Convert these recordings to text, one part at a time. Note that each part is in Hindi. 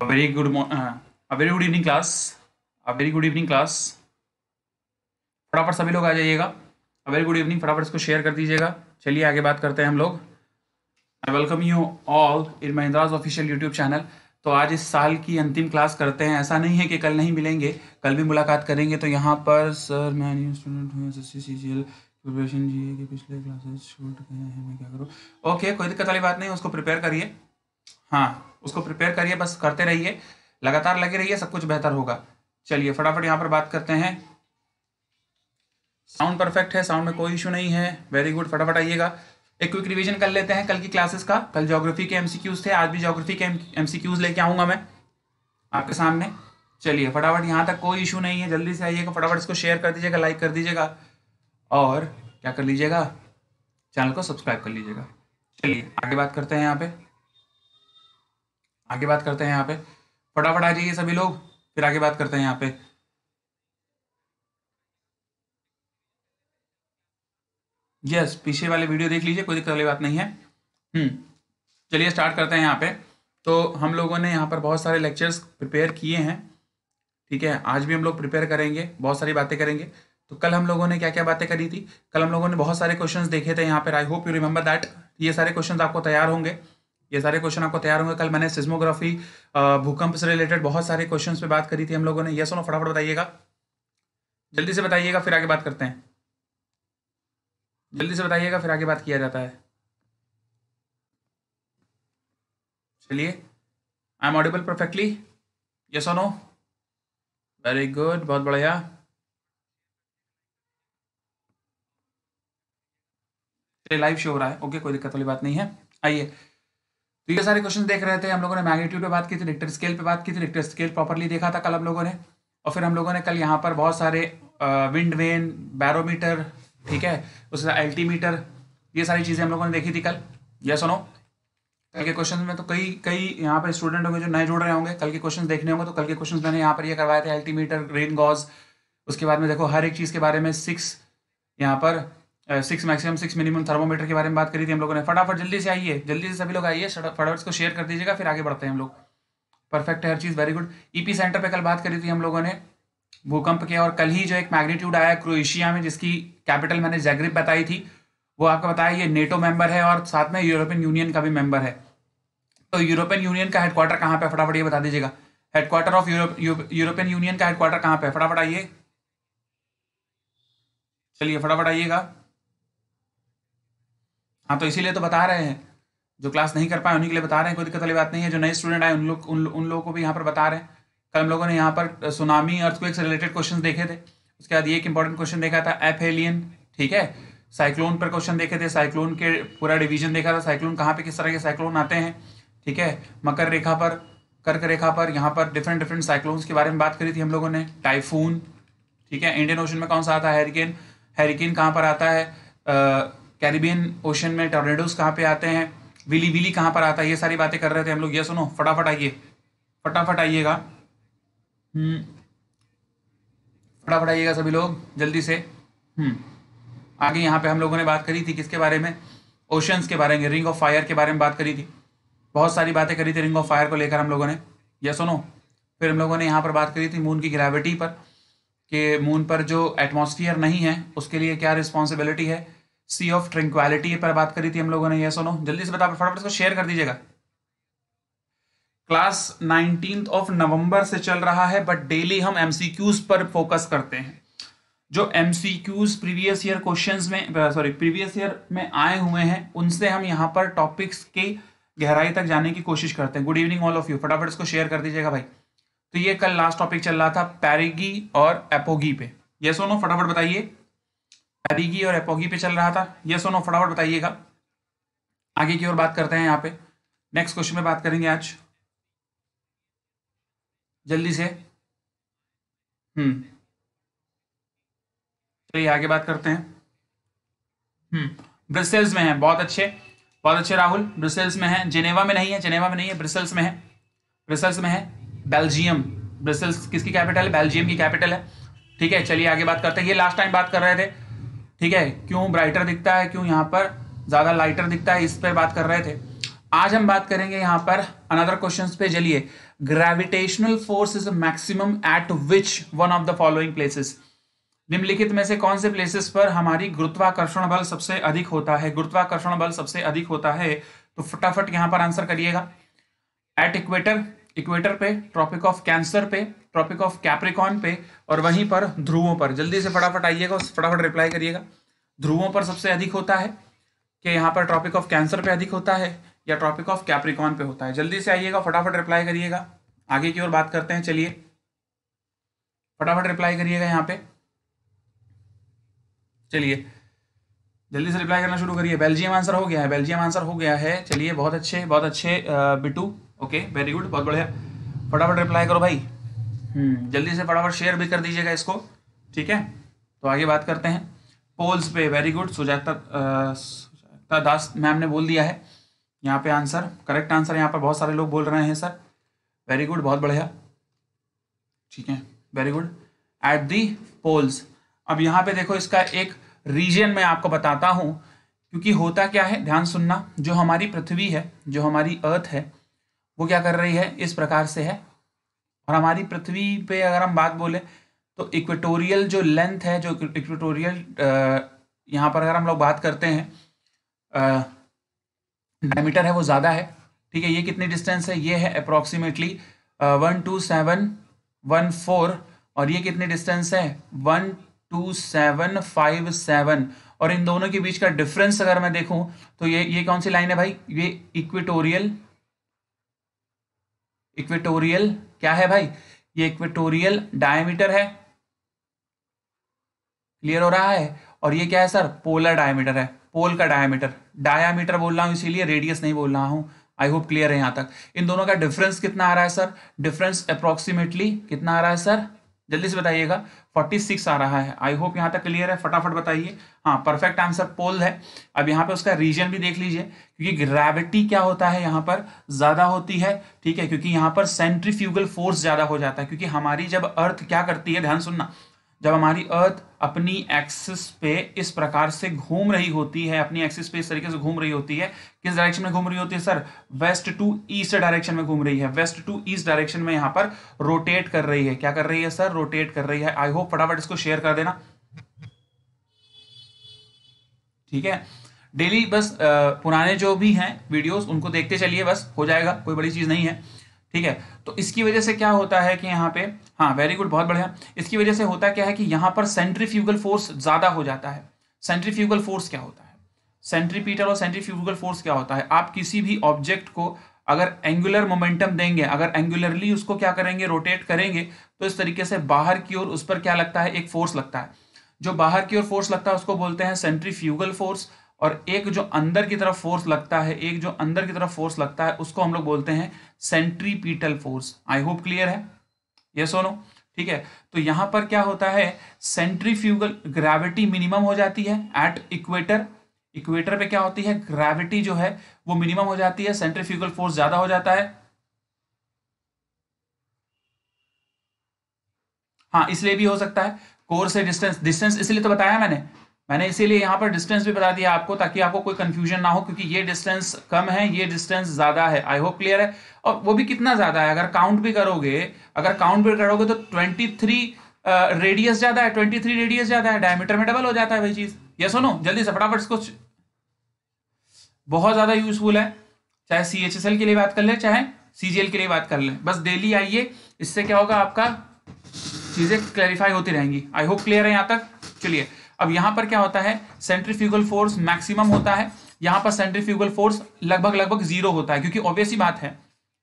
a very good uh, a very good evening class a very good evening class फटाफट सभी लोग आ जाइएगा अ वेरी गुड इवनिंग फटाफट इसको शेयर कर दीजिएगा चलिए आगे बात करते हैं हम लोग I welcome you all in Mahindra's official YouTube channel तो आज इस साल की अंतिम क्लास करते हैं ऐसा नहीं है कि कल नहीं मिलेंगे कल भी मुलाकात करेंगे तो यहाँ पर सर मैं न्यू स्टूडेंट हूँ एस एस जी जी के पिछले क्लासेस छूट गए हैं मैं क्या करूँ ओके कोई दिक्कत वाली बात नहीं उसको प्रिपेयर करिए हाँ उसको प्रिपेयर करिए बस करते रहिए लगातार लगे रहिए सब कुछ बेहतर होगा चलिए फटाफट यहाँ पर बात करते हैं साउंड परफेक्ट है साउंड में कोई इशू नहीं है वेरी गुड फटाफट आइएगा एक क्विक रिवीजन कर लेते हैं कल की क्लासेस का कल ज्योग्राफी के एमसीक्यूज थे आज भी ज्योग्राफी के एमसीक्यूज लेके आऊंगा मैं आपके सामने चलिए फटाफट यहाँ तक कोई इशू नहीं है जल्दी से आइएगा फटाफट इसको शेयर कर दीजिएगा लाइक कर दीजिएगा और क्या कर लीजिएगा चैनल को सब्सक्राइब कर लीजिएगा चलिए आगे बात करते हैं यहाँ पे आगे बात करते हैं यहाँ पे फटाफट आ जाइए सभी लोग फिर आगे बात करते हैं यहाँ पे यस yes, पीछे वाले वीडियो देख लीजिए कोई दिक्कत वाली बात नहीं है हम्म, चलिए स्टार्ट करते हैं यहाँ पे तो हम लोगों ने यहाँ पर बहुत सारे लेक्चर्स प्रिपेयर किए हैं ठीक है आज भी हम लोग प्रिपेयर करेंगे बहुत सारी बातें करेंगे तो कल हम लोगों ने क्या क्या बातें करी थी कल हम लोगों ने बहुत सारे क्वेश्चंस देखे थे यहाँ पर I hope you remember that ये सारे क्वेश्चंस आपको तैयार होंगे ये सारे क्वेश्चन आपको तैयार होंगे कल मैंने सिस्मोग्राफी भूकंप से रिलेटेड बहुत सारे क्वेश्चन पे बात करी थी हम लोगों ने यह सुनो फटाफट बताइएगा जल्दी से बताइएगा फिर आगे बात करते हैं जल्दी से बताइएगा फिर आगे बात किया जाता है चलिए I am audible perfectly yes और वेरी गुड बहुत बढ़िया लाइव शो हो रहा है ओके कोई दिक्कत वाली बात नहीं है आइए तो ये सारे क्वेश्चन देख रहे थे हम लोगों ने मैग्नीट्यूड पे बात की थी रिक्टर स्केल पे बात की थी रिक्टर स्केल प्रॉपरली देखा था कल हम लोगों ने और फिर हम लोगों ने कल यहाँ पर बहुत सारे विंड वेन बैरोमीटर ठीक है उस एल्टीमीटर ये सारी चीज़ें हम लोगों ने देखी थी कल ये सुनो कल के क्वेश्चन में तो कई कई यहाँ पर स्टूडेंट होंगे जो नए जुड़ रहे होंगे कल के क्वेश्चन देखने होंगे तो कल के क्वेश्चन मैंने यहाँ पर ये करवाए थे एल्टीमीटर रेन गॉज उसके बाद में देखो हर एक चीज़ के बारे में सिक्स यहाँ पर six maximum six minimum thermometer के बारे में बात करी थी हम लोगों ने फटाफट जल्दी से आइए जल्दी से सभी लोग आइए फटाफट को शेयर कर दीजिएगा फिर आगे बढ़ते हैं हम लोग परफेक्ट है हर चीज़ वेरी गुड ईपी सेंटर पे कल बात करी थी हम लोगों ने भूकंप के और कल ही जो एक मैग्नीट्यूड आया क्रोएशिया में जिसकी कैपिटल मैंने जैग्रिप बताई थी वो आपको बताया ये नेटो मेंबर है और साथ में यूरोपियन यूनियन का भी मेंबर है तो यूरोपियन यूनियन का हेडक्वार्टर कहाँ पे फटाफट ये बता दीजिएगा हेडक्वार्टर ऑफ यूरोपियन यूनियन का हेडक्वार्टर कहाँ पे फटाफट आइए चलिए फटाफट आइएगा हाँ तो इसीलिए तो बता रहे हैं जो क्लास नहीं कर पाए उन्हीं के लिए बता रहे हैं कोई दिक्कत वाली बात नहीं है जो नए स्टूडेंट आए उन लोग उन, उन लोगों को भी यहाँ पर बता रहे हैं कल हम लोगों ने यहाँ पर सुनामी अर्थक्वेक से रिलेटेड क्वेश्चन देखे थे उसके बाद ये एक इंपॉर्टेंट क्वेश्चन देखा था एफ एलियन ठीक है साइक्लोन पर क्वेश्चन देखे थे साइक्लोन के पूरा डिवीजन देखा था साइक्लोन कहाँ पे किस तरह के साइक्लोन आते हैं ठीक है मकर रेखा पर कर्क रेखा पर यहाँ पर डिफरेंट डिफरेंट साइक्लोन्स के बारे में बात करी थी हम लोगों ने टाइफून ठीक है इंडियन ओशन में कौन सा आता है हेरिकेन हेरिकेन कहाँ पर आता है कैरिबियन ओशन में टॉर्नेडोज कहाँ पे आते हैं विली विली कहाँ पर आता है ये सारी बातें कर रहे थे हम लोग ये सुनो फटाफट आइए फटाफट आइएगा हम्म। फटाफट आइएगा सभी लोग जल्दी से हम्म। आगे यहाँ पे हम लोगों ने बात करी थी किसके बारे में ओशंस के बारे में रिंग ऑफ फायर के बारे में बात करी थी बहुत सारी बातें करी थी रिंग ऑफ फायर को लेकर हम लोगों ने यह सुनो फिर हम लोगों ने यहाँ पर बात करी थी मून की ग्रेविटी पर कि मून पर जो एटमॉस्फेयर नहीं है उसके लिए क्या रिस्पॉन्सिबिलिटी है सी ऑफ ट्रिंक्वालिटी पर बात करी थी हम लोगों ने यह सोनो जल्दी से बता फटाफट इसको शेयर कर दीजिएगा क्लास नाइनटीन ऑफ नवंबर से चल रहा है बट डेली हम एमसीक्यूज पर फोकस करते हैं जो M C Qs previous year questions में सॉरी प्रीवियस ईयर में आए हुए हैं उनसे हम यहाँ पर टॉपिक्स की गहराई तक जाने की कोशिश करते हैं good evening all of you फटाफट इसको शेयर कर दीजिएगा भाई तो ये कल लास्ट टॉपिक चल रहा था पैरिगी और एपोगी पे ये सोनो फटाफट बताइए अरिगी और एपोगी पे चल रहा था ये सुनो फटाफट बताइएगा आगे की ओर बात करते हैं यहाँ पे नेक्स्ट क्वेश्चन में बात करेंगे आज जल्दी से हम्म चलिए आगे बात करते हैं हम्म ब्रसेल्स में है बहुत अच्छे बहुत अच्छे राहुल ब्रसेल्स में है जेनेवा में नहीं है जेनेवा में नहीं है ब्रसेल्स में है ब्रसेल्स में है बेल्जियम ब्रसेल्स किसकी कैपिटल है बेल्जियम की कैपिटल है ठीक है चलिए आगे बात करते हैं ये लास्ट टाइम बात कर रहे थे ठीक है क्यों ब्राइटर दिखता है क्यों यहाँ पर ज़्यादा लाइटर दिखता है इस पर बात कर रहे थे आज हम बात करेंगे यहाँ पर अनदर क्वेश्चन पे चलिए gravitational force is maximum at which one of the following places निम्नलिखित में से कौन से प्लेसेस पर हमारी गुरुत्वाकर्षण बल सबसे अधिक होता है गुरुत्वाकर्षण बल सबसे अधिक होता है तो फटाफट यहाँ पर आंसर करिएगा एट इक्वेटर इक्वेटर पे ट्रॉपिक ऑफ कैंसर पे ट्रॉपिक ऑफ कैप्रिकॉन पे और वहीं पर ध्रुवों पर जल्दी से फटाफट आइएगा फटाफट रिप्लाई करिएगा ध्रुवों पर सबसे अधिक होता है कि यहाँ पर ट्रॉपिक ऑफ कैंसर पे अधिक होता है या ट्रॉपिक ऑफ कैप्रिकॉन पे होता है जल्दी से आइएगा फटाफट रिप्लाई करिएगा आगे की ओर बात करते हैं चलिए फटाफट रिप्लाई करिएगा यहाँ पे चलिए जल्दी से रिप्लाई करना शुरू करिए बेल्जियम आंसर हो गया है बेल्जियम आंसर हो गया है चलिए बहुत अच्छे बहुत अच्छे बिटू ओके वेरी गुड बहुत बढ़िया फटाफट रिप्लाई करो भाई हम्म। जल्दी से फटाफट शेयर भी कर दीजिएगा इसको ठीक है तो आगे बात करते हैं पोल्स पे very good Sujata Sujata Das ma'am ने बोल दिया है यहाँ पे आंसर करेक्ट आंसर यहाँ पर बहुत सारे लोग बोल रहे हैं सर वेरी गुड बहुत बढ़िया ठीक है very good at the poles अब यहाँ पे देखो इसका एक रीजन मैं आपको बताता हूँ क्योंकि होता क्या है ध्यान सुनना जो हमारी पृथ्वी है जो हमारी अर्थ है वो क्या कर रही है इस प्रकार से है और हमारी पृथ्वी पे अगर हम बात बोले तो इक्वेटोरियल जो लेंथ है जो इक्वेटोरियल यहाँ पर अगर हम लोग बात करते हैं डायमीटर है वो ज़्यादा है ठीक है ये कितनी डिस्टेंस है ये है approximately one two seven one four और ये कितनी डिस्टेंस है one two seven five seven और इन दोनों के बीच का डिफरेंस अगर मैं देखूं तो ये ये कौन सी लाइन है भाई ये इक्वेटोरियल इक्वेटोरियल क्या है भाई ये इक्वेटोरियल डायमीटर है क्लियर हो रहा है और ये क्या है सर पोलर डायमीटर है पोल का डायमीटर डायामीटर बोल रहा हूं इसीलिए रेडियस नहीं बोल रहा हूं आई होप क्लियर है यहां तक इन दोनों का डिफरेंस कितना आ रहा है सर डिफरेंस अप्रोक्सीमेटली कितना आ रहा है सर जल्दी से बताइएगा फोर्टी सिक्स आ रहा है आई होप यहाँ तक क्लियर है फटाफट बताइए हाँ परफेक्ट आंसर पोल है अब यहाँ पे उसका रीजन भी देख लीजिए क्योंकि ग्रेविटी क्या होता है यहाँ पर ज़्यादा होती है ठीक है क्योंकि यहाँ पर सेंट्रीफ्यूगल फोर्स ज़्यादा हो जाता है क्योंकि हमारी जब अर्थ क्या करती है ध्यान सुनना जब हमारी अर्थ अपनी एक्सिस पे इस प्रकार से घूम रही होती है अपनी एक्सिस पे इस तरीके से घूम रही होती है किस डायरेक्शन में घूम रही होती है sir west to east direction में घूम रही है वेस्ट टू ईस्ट डायरेक्शन में यहां पर रोटेट कर रही है क्या कर रही है सर रोटेट कर रही है आई होप फटाफट इसको शेयर कर देना ठीक है डेली बस पुराने जो भी हैं वीडियोस उनको देखते चलिए बस हो जाएगा कोई बड़ी चीज़ नहीं है ठीक है तो इसकी वजह से क्या होता है कि यहाँ पे हाँ वेरी गुड बहुत बढ़िया इसकी वजह से होता क्या है कि यहाँ पर सेंट्रीफ्यूगल फोर्स ज़्यादा हो जाता है सेंट्रीफ्यूगल फोर्स क्या होता है सेंट्रीपीटल और सेंट्रीफ्यूगल फोर्स क्या होता है आप किसी भी ऑब्जेक्ट को अगर एंगुलर मोमेंटम देंगे अगर एंगुलरली उसको क्या करेंगे रोटेट करेंगे तो इस तरीके से बाहर की ओर उस पर क्या लगता है एक फोर्स लगता है जो बाहर की ओर फोर्स लगता है उसको बोलते हैं सेंट्रीफ्यूगल फोर्स और एक जो अंदर की तरफ फोर्स लगता है एक जो अंदर की तरफ फोर्स लगता है उसको हम लोग बोलते हैं centripetal force I hope clear है ये सोनो ठीक है तो यहां पर क्या होता है सेंट्रीफ्यूगल ग्रेविटी मिनिमम हो जाती है एट इक्वेटर इक्वेटर पे क्या होती है ग्रेविटी जो है वो मिनिमम हो जाती है सेंट्रीफ्यूगल फोर्स ज्यादा हो जाता है हाँ इसलिए भी हो सकता है कोर से डिस्टेंस डिस्टेंस इसलिए तो बताया मैंने मैंने इसीलिए यहाँ पर डिस्टेंस भी बता दिया आपको ताकि आपको कोई कंफ्यूजन ना हो क्योंकि ये डिस्टेंस कम है ये डिस्टेंस ज़्यादा है आई होप क्लियर है और वो भी कितना ज़्यादा है अगर काउंट भी करोगे अगर काउंट भी करोगे तो ट्वेंटी थ्री रेडियस ज़्यादा है ट्वेंटी थ्री रेडियस ज़्यादा है डायमीटर में डबल हो जाता है वही चीज़ ये सुनो जल्दी से फटाफट कुछ बहुत ज़्यादा यूजफुल है चाहे सी एच एस एल के लिए बात कर ले चाहे सी जी एल के लिए बात कर ले बस डेली आइए इससे क्या होगा आपका चीज़ें क्लैरिफाई होती रहेंगी आई होप क्लियर है यहाँ तक चलिए अब यहां पर क्या होता है सेंट्रीफ्यूगल फोर्स मैक्सिमम होता है यहां पर सेंट्रीफ्यूगल फोर्स लगभग लगभग जीरो होता है क्योंकि ऑब्वियस ही बात है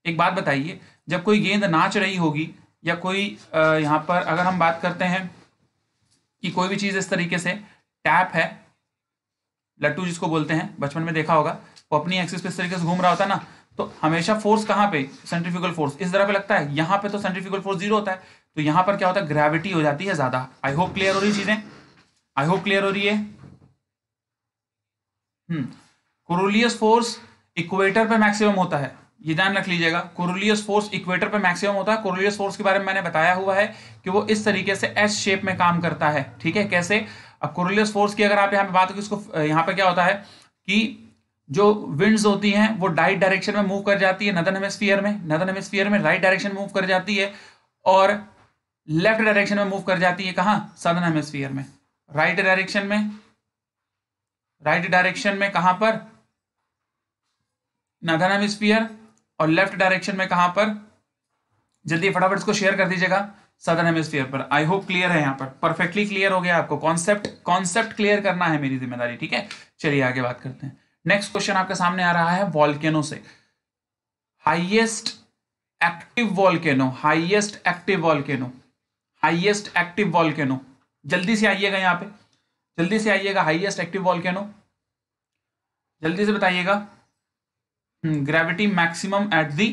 एक बात बताइए जब कोई गेंद नाच रही होगी या कोई यहां पर अगर हम बात करते हैं कि कोई भी चीज इस तरीके से टैप है लट्टू जिसको बोलते हैं बचपन में देखा होगा वो अपनी एक्सिस पे इस तरीके से घूम रहा होता है ना तो हमेशा फोर्स कहां पे सेंट्रीफ्यूगल फोर्स इस तरह पे लगता है यहां पे तो सेंट्रीफ्यूगल फोर्स जीरो होता है तो यहां पर क्या होता है ग्रेविटी हो जाती है ज्यादा आई होप क्लियर हो रही चीजें आई होप क्लियर हो रही है कोरोलियस फोर्स इक्वेटर पे मैक्सिमम होता है ये ध्यान रख लीजिएगा कोरोलियस फोर्स इक्वेटर पे मैक्सिमम होता है कोरोलियस फोर्स के बारे में मैंने बताया हुआ है कि वो इस तरीके से एस शेप में काम करता है ठीक है कैसे अब कोरोलियस फोर्स की अगर आप यहाँ पे बात करें इसको यहाँ पे क्या होता है कि जो विंड्स होती हैं वो डाइट डायरेक्शन में मूव कर जाती है नदन हेमेस्फियर में नदन हेमेस्फियर में राइट डायरेक्शन मूव कर जाती है और लेफ्ट डायरेक्शन में मूव कर जाती है कहाँ सदन हेमेस्फियर में राइट डायरेक्शन में राइट डायरेक्शन में कहां पर नदन हेमिस्फीयर और लेफ्ट डायरेक्शन में कहां पर जल्दी फटाफट इसको शेयर कर दीजिएगा सदर हेमिस्फीयर पर आई होप क्लियर है यहां पर परफेक्टली क्लियर हो गया आपको कॉन्सेप्ट कॉन्सेप्ट क्लियर करना है मेरी जिम्मेदारी ठीक है चलिए आगे बात करते हैं नेक्स्ट क्वेश्चन आपके सामने आ रहा है वॉल्केनो से highest active volcano highest active volcano highest active volcano जल्दी से आइएगा यहाँ पे जल्दी से आइएगा हाईएस्ट एक्टिव वॉल्केनो जल्दी से बताइएगा gravity maximum at the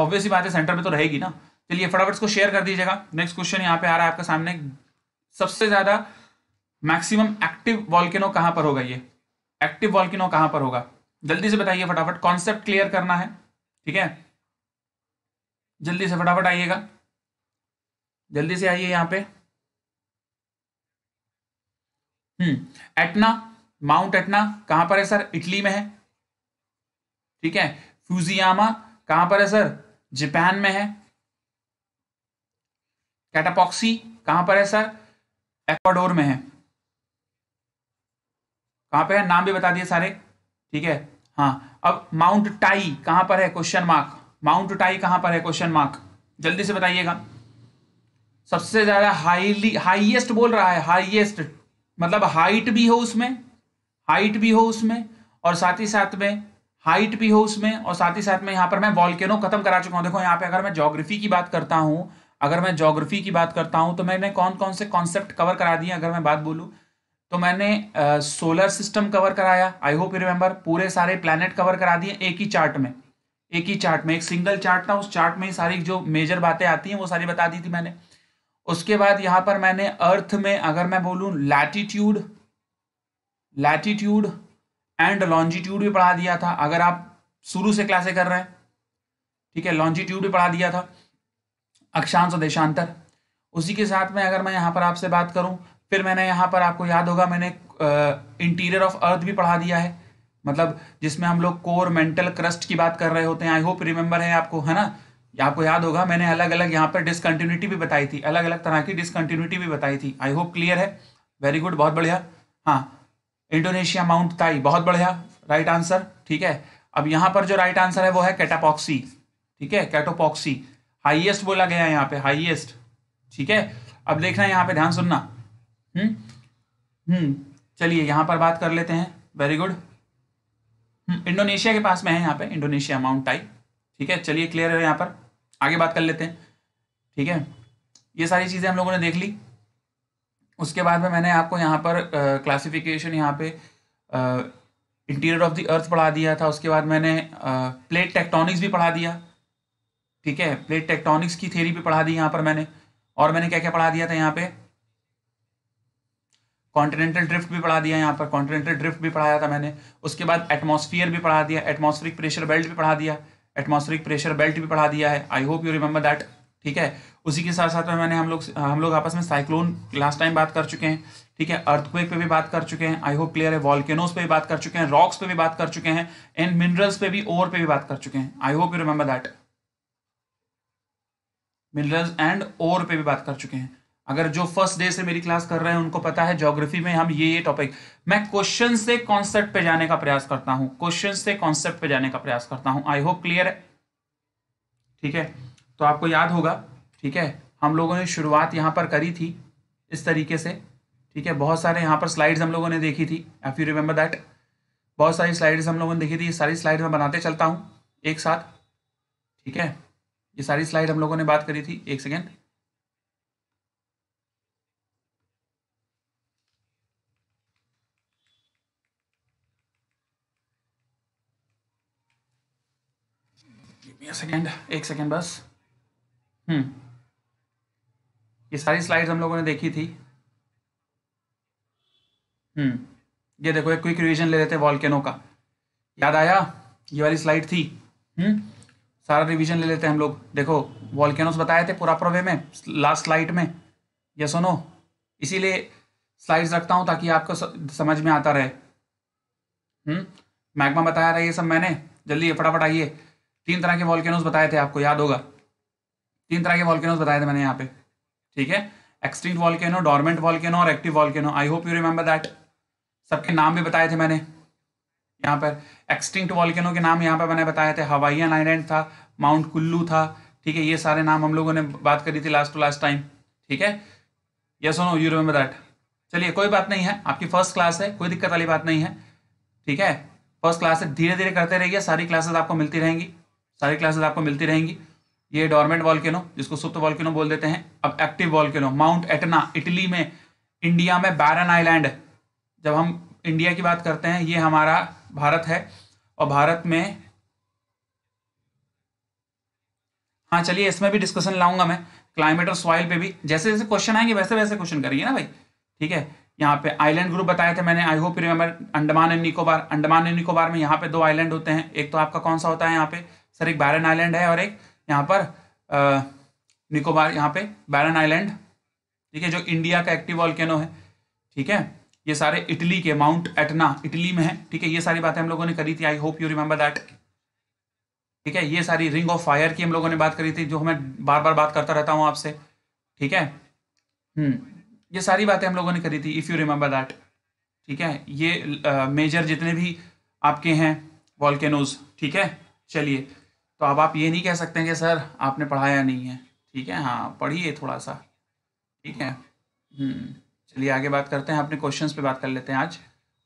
obviously बात है सेंटर में तो रहेगी ना चलिए फटाफट इसको शेयर कर दीजिएगा नेक्स्ट क्वेश्चन यहाँ पे आ रहा है आपके सामने सबसे ज्यादा मैक्सिमम एक्टिव वॉल्केनो कहाँ पर होगा ये एक्टिव वॉल्केनो कहाँ पर होगा जल्दी से बताइए फटाफट कॉन्सेप्ट क्लियर करना है ठीक है जल्दी से फटाफट आइएगा जल्दी से आइए यहाँ पे हम्म, एटना माउंट एटना कहां पर है सर इटली में है ठीक है फ्यूजियामा कहां पर है सर जापान में है कैटापॉक्सी कहां पर है सर एक्वाडोर में है कहां पे है नाम भी बता दिए सारे ठीक है हाँ अब माउंट टाई कहां पर है क्वेश्चन मार्क माउंट टाई कहां पर है क्वेश्चन मार्क जल्दी से बताइएगा सबसे ज्यादा हाईली हाईएस्ट बोल रहा है हाईएस्ट मतलब हाइट भी हो उसमें हाइट भी हो उसमें और साथ ही साथ में हाइट भी हो उसमें और साथ ही साथ में यहां पर मैं वॉल्केनो खत्म करा चुका हूं देखो यहां पे अगर मैं जोग्राफी की बात करता हूं अगर मैं जोग्राफी की बात करता हूं तो मैंने कौन कौन से कॉन्सेप्ट कवर करा दिए अगर मैं बात बोलूं तो मैंने सोलर सिस्टम कवर कराया आई होप रिमेंबर पूरे सारे प्लानट कवर करा दिए एक ही चार्ट में एक ही चार्ट में एक सिंगल चार्ट था उस चार्ट में ही सारी जो मेजर बातें आती हैं वो सारी बता दी थी मैंने उसके बाद यहां पर मैंने अर्थ में अगर मैं बोलू लैटिट्यूड लैटिट्यूड एंड लॉन्जिट्यूड भी पढ़ा दिया था अगर आप शुरू से क्लासे कर रहे हैं ठीक है लॉन्जिट्यूड भी पढ़ा दिया था अक्षांश और देशांतर उसी के साथ में अगर मैं यहाँ पर आपसे बात करूं फिर मैंने यहाँ पर आपको याद होगा मैंने इंटीरियर ऑफ अर्थ भी पढ़ा दिया है मतलब जिसमें हम लोग कोर मेंटल क्रस्ट की बात कर रहे होते हैं आई होप रिमेंबर है आपको है ना आपको याद होगा मैंने अलग अलग यहाँ पर डिसकंटिन्यूटी भी बताई थी अलग अलग तरह की डिसकंटिन्यूटी भी बताई थी आई होप क्लियर है वेरी गुड बहुत बढ़िया हाँ इंडोनेशिया माउंट ताई बहुत बढ़िया राइट आंसर ठीक है अब यहाँ पर जो राइट आंसर है वो है कैटापॉक्सी ठीक है कैटोपॉक्सी हाइएस्ट बोला गया है यहाँ पे हाइएस्ट ठीक है अब देखना यहाँ पे ध्यान सुनना हम्म हम्म चलिए यहाँ पर बात कर लेते हैं वेरी गुड इंडोनेशिया के पास में है यहाँ पे इंडोनेशिया माउंट टाई ठीक है चलिए क्लियर है यहाँ पर आगे बात कर लेते हैं ठीक है ये सारी चीज़ें हम लोगों ने देख ली उसके बाद में मैंने आपको यहाँ पर क्लासिफिकेशन यहाँ पे इंटीरियर ऑफ द अर्थ पढ़ा दिया था उसके बाद मैंने प्लेट टेक्टोनिक्स भी पढ़ा दिया ठीक है प्लेट टेक्टोनिक्स की थ्योरी भी पढ़ा दी यहाँ पर मैंने और मैंने क्या क्या पढ़ा दिया था यहाँ पे कॉन्टिनेंटल ड्रिफ्ट भी पढ़ा दिया यहाँ पर कॉन्टिनेंटल ड्रिफ्ट भी पढ़ाया था मैंने उसके बाद एटमोसफियर भी पढ़ा दिया एटमॉस्फेरिक प्रेशर बेल्ट भी पढ़ा दिया एटमोस्फेरिक प्रेशर बेल्ट भी पढ़ा दिया है I hope you remember that ठीक है उसी के साथ साथ में मैंने हम लोग हम लोग आपस में साइक्लोन लास्ट टाइम बात कर चुके हैं ठीक है अर्थक्वेक पे भी बात कर चुके हैं आई होप क्लियर है वॉल्केनोज पे भी बात कर चुके हैं रॉक्स पे भी बात कर चुके हैं एंड मिनरल्स पे भी ओर पे भी बात कर चुके हैं I hope you remember that minerals and ore पे भी बात कर चुके हैं अगर जो फर्स्ट डे से मेरी क्लास कर रहे हैं उनको पता है ज्योग्राफी में हम ये ये टॉपिक मैं क्वेश्चन से कॉन्सेप्ट पे जाने का प्रयास करता हूँ क्वेश्चन से कॉन्सेप्ट पे जाने का प्रयास करता हूँ आई होप क्लियर है ठीक है तो आपको याद होगा ठीक है हम लोगों ने शुरुआत यहाँ पर करी थी इस तरीके से ठीक है बहुत सारे यहाँ पर स्लाइड्स हम लोगों ने देखी थी एफ यू रिमेंबर दैट बहुत सारी स्लाइड्स हम लोगों ने देखी थी ये सारी स्लाइड मैं बनाते चलता हूँ एक साथ ठीक है ये सारी स्लाइड हम लोगों ने बात करी थी एक सेकेंड सेकेंड एक सेकेंड बस हम्म ये सारी स्लाइड्स हम लोगों ने देखी थी हम्म ये देखो एक क्विक रिवीजन ले लेते वॉल्केनो का याद आया ये वाली स्लाइड थी हम्म सारा रिवीजन ले लेते हैं हम लोग देखो वॉल्केनोस बताए थे पूरा प्रोवे में लास्ट स्लाइड में ये सुनो इसीलिए स्लाइड्स रखता हूँ ताकि आपको समझ में आता रहे हम्म मैग्मा बताया रहा ये सब मैंने जल्दी फटाफट आइए तीन तरह के वॉल्केनोज बताए थे आपको याद होगा तीन तरह के वॉल्केनोज बताए थे मैंने यहाँ पे ठीक है एक्सटिंक्ट वॉल्केनो डॉर्मेंट वॉल्केनो और active volcano I hope you remember that सबके नाम भी बताए थे मैंने यहाँ पर एक्सटिंक्ट वॉल्केनो के नाम यहाँ पर मैंने बताए थे हवाइयन आइलैंड था माउंट कुल्लू था ठीक है ये सारे नाम हम लोगों ने बात करी थी लास्ट टू लास्ट टाइम ठीक है yes no you remember that चलिए कोई बात नहीं है आपकी फर्स्ट क्लास है कोई दिक्कत वाली बात नहीं है ठीक है फर्स्ट क्लास है धीरे धीरे करते रहिए सारी क्लासेस आपको मिलती रहेंगी सारी क्लासेस आपको मिलती रहेंगी ये डॉर्मेंट वॉल्केनो जिसको सुप्त वॉल्केनो बोल देते हैं अब active volcano mount Etna Italy में इंडिया में बैरन आइलैंड जब हम इंडिया की बात करते हैं ये हमारा भारत है और भारत में हाँ चलिए इसमें भी डिस्कशन लाऊंगा मैं क्लाइमेट और सॉइल पे भी जैसे जैसे क्वेश्चन आएंगे वैसे वैसे क्वेश्चन करिए ना भाई ठीक है यहाँ पे आइलैंड ग्रुप बताए थे मैंने I hope remember Andaman and Nicobar Andaman and Nicobar में यहाँ पे दो आइलैंड होते हैं एक तो आपका कौन सा होता है यहाँ पे सर एक बैरन आइलैंड है और एक यहाँ पर निकोबार यहाँ पे बैरन आइलैंड ठीक है जो इंडिया का एक्टिव वॉल्केनो है ठीक है ये सारे इटली के माउंट एटना इटली में है ठीक है ये सारी बातें हम लोगों ने करी थी I hope you remember that ठीक है ये सारी रिंग ऑफ फायर की हम लोगों ने बात करी थी जो मैं बार बार बात करता रहता हूँ आपसे ठीक है हम्म ये सारी बातें हम लोगों ने करी थी इफ़ यू रिमेंबर दैट ठीक है ये मेजर uh, जितने भी आपके हैं वॉल्केनोज ठीक है चलिए तो अब आप ये नहीं कह सकते हैं कि सर आपने पढ़ाया नहीं है ठीक है हाँ पढ़िए थोड़ा सा ठीक है हम्म। चलिए आगे बात करते हैं अपने क्वेश्चन पे बात कर लेते हैं आज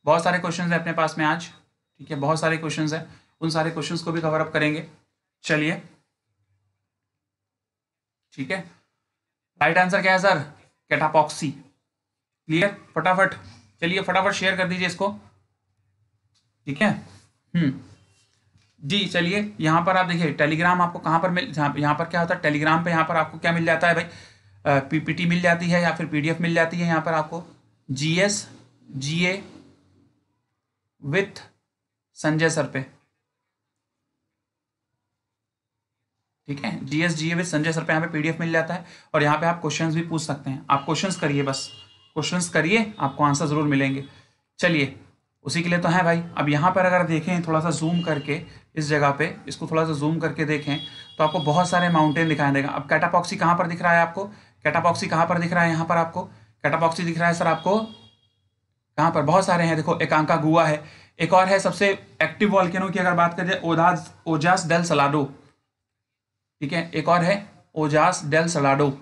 बहुत सारे क्वेश्चन हैं अपने पास में आज ठीक है बहुत सारे क्वेश्चन हैं उन सारे क्वेश्चन को भी कवर अप करेंगे चलिए ठीक है राइट आंसर क्या है सर कैटापॉक्सी क्लियर फटाफट चलिए फटाफट शेयर कर दीजिए इसको ठीक है हम्म जी चलिए यहाँ पर आप देखिए टेलीग्राम आपको कहाँ पर मिल यहाँ पर क्या होता है टेलीग्राम पे यहाँ पर आपको क्या मिल जाता है भाई पीपीटी मिल जाती है या फिर पीडीएफ मिल जाती है यहाँ पर आपको GS GA with Sanjay sir पे ठीक है GS GA with Sanjay sir पे यहाँ पे पीडीएफ मिल जाता है और यहाँ पे आप क्वेश्चंस भी पूछ सकते हैं आप क्वेश्चन करिए बस क्वेश्चन करिए आपको आंसर ज़रूर मिलेंगे चलिए उसी के लिए तो है भाई अब यहाँ पर अगर देखें थोड़ा सा जूम करके इस जगह पे इसको थोड़ा सा जूम करके देखें तो आपको बहुत सारे माउंटेन दिखाई देगा अब कैटापॉक्सी कहाँ पर दिख रहा है आपको कैटापॉक्सी कहाँ पर दिख रहा है यहाँ पर आपको कैटापॉक्सी दिख रहा है सर आपको कहाँ पर बहुत सारे हैं देखो एकांका गुआ है एक और है सबसे एक्टिव वॉल्केनो की अगर बात करें ओदाज ओजास डेल सलाडो ठीक है एक और है Ojos del Salado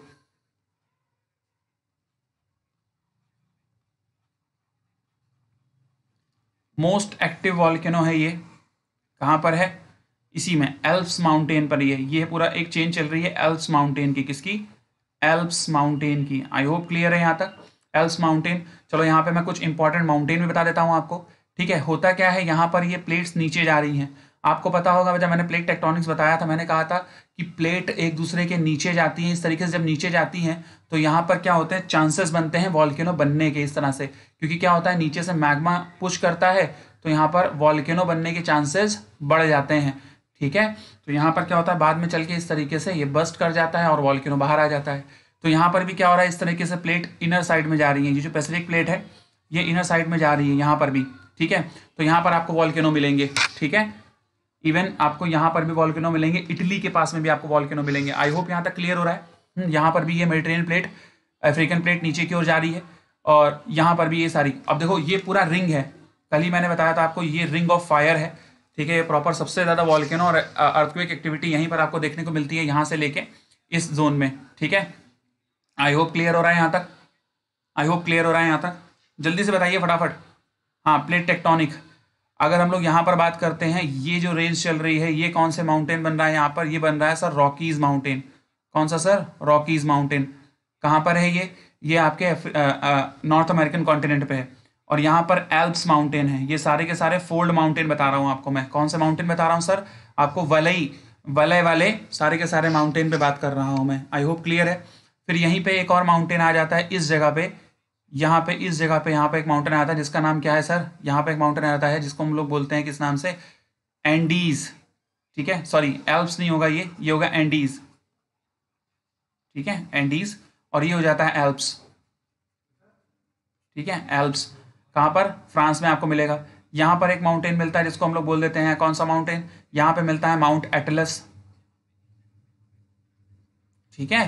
most active volcano है ये कहाँ पर है इसी में एल्प्स माउंटेन पर ये ये पूरा एक चेन चल रही है एल्प्स माउंटेन की किसकी एल्प्स माउंटेन की आई होप क्लियर है यहाँ तक एल्प्स माउंटेन चलो यहाँ पे मैं कुछ इंपॉर्टेंट माउंटेन भी बता देता हूँ आपको ठीक है होता क्या है यहाँ पर ये प्लेट्स नीचे जा रही हैं आपको पता होगा जब मैंने प्लेट टेक्टोनिक्स बताया था मैंने कहा था कि प्लेट एक दूसरे के नीचे जाती हैं इस तरीके से जब नीचे जाती हैं तो यहाँ पर क्या होते हैं चांसेस बनते हैं वॉल्केनो बनने के इस तरह से क्योंकि क्या होता है नीचे से मैग्मा पुश करता है तो यहाँ पर वॉल्केनो बनने के चांसेस बढ़ जाते हैं ठीक है तो यहाँ पर क्या होता है बाद में चल के इस तरीके से ये बस्ट कर जाता है और वॉल्केनो बाहर आ जाता है तो यहाँ पर भी क्या हो रहा है इस तरीके से प्लेट इनर साइड में जा रही है ये जो पैसिफिक प्लेट है ये इनर साइड में जा रही है यहाँ पर भी ठीक है तो यहाँ पर आपको वॉल्केनो मिलेंगे ठीक है इवन आपको यहाँ पर भी वॉल्केनो मिलेंगे इटली के पास में भी आपको वॉल्केनो मिलेंगे आई होप यहाँ तक क्लियर हो रहा है हम्म, यहाँ पर भी ये मेडिटेरियन प्लेट अफ्रीकन प्लेट नीचे की ओर जा रही है और यहाँ पर भी ये सारी अब देखो ये पूरा रिंग है कल ही मैंने बताया था आपको ये रिंग ऑफ फायर है ठीक है प्रॉपर सबसे ज़्यादा वॉल्केनो और अर्थक्वेक एक्टिविटी यहीं पर आपको देखने को मिलती है यहां से लेके इस जोन में ठीक है आई होप क्लियर हो रहा है यहां तक आई होप क्लियर हो रहा है यहां तक जल्दी से बताइए फटाफट हाँ प्लेट टेक्टोनिक अगर हम लोग यहाँ पर बात करते हैं ये जो रेंज चल रही है ये कौन से माउंटेन बन रहा है यहाँ पर ये बन रहा है सर रॉकीज़ माउंटेन कौन सा सर रॉकीज़ माउंटेन कहाँ पर है ये ये आपके नॉर्थ अमेरिकन कॉन्टिनेंट पे है और यहाँ पर एल्प्स माउंटेन है ये सारे के सारे फोल्ड माउंटेन बता रहा हूँ आपको मैं कौन से माउंटेन बता रहा हूँ सर आपको वलई वलय वाले सारे के सारे माउंटेन पे बात कर रहा हूँ मैं आई होप क्लियर है फिर यहीं पे एक और माउंटेन आ जाता है इस जगह पे यहाँ पे इस जगह पे यहाँ पे एक माउंटेन आता है जिसका नाम क्या है सर यहाँ पे एक माउंटेन आता है जिसको हम लोग बोलते हैं किस नाम से एंडीज ठीक है सॉरी एल्प्स नहीं होगा ये ये होगा एंडीज ठीक है एंडीज और ये हो जाता है एल्प्स ठीक है एल्प्स कहां पर फ्रांस में आपको मिलेगा यहां पर एक माउंटेन मिलता है जिसको हम लोग बोल देते हैं कौन सा माउंटेन यहां पे मिलता है माउंट एटलस ठीक है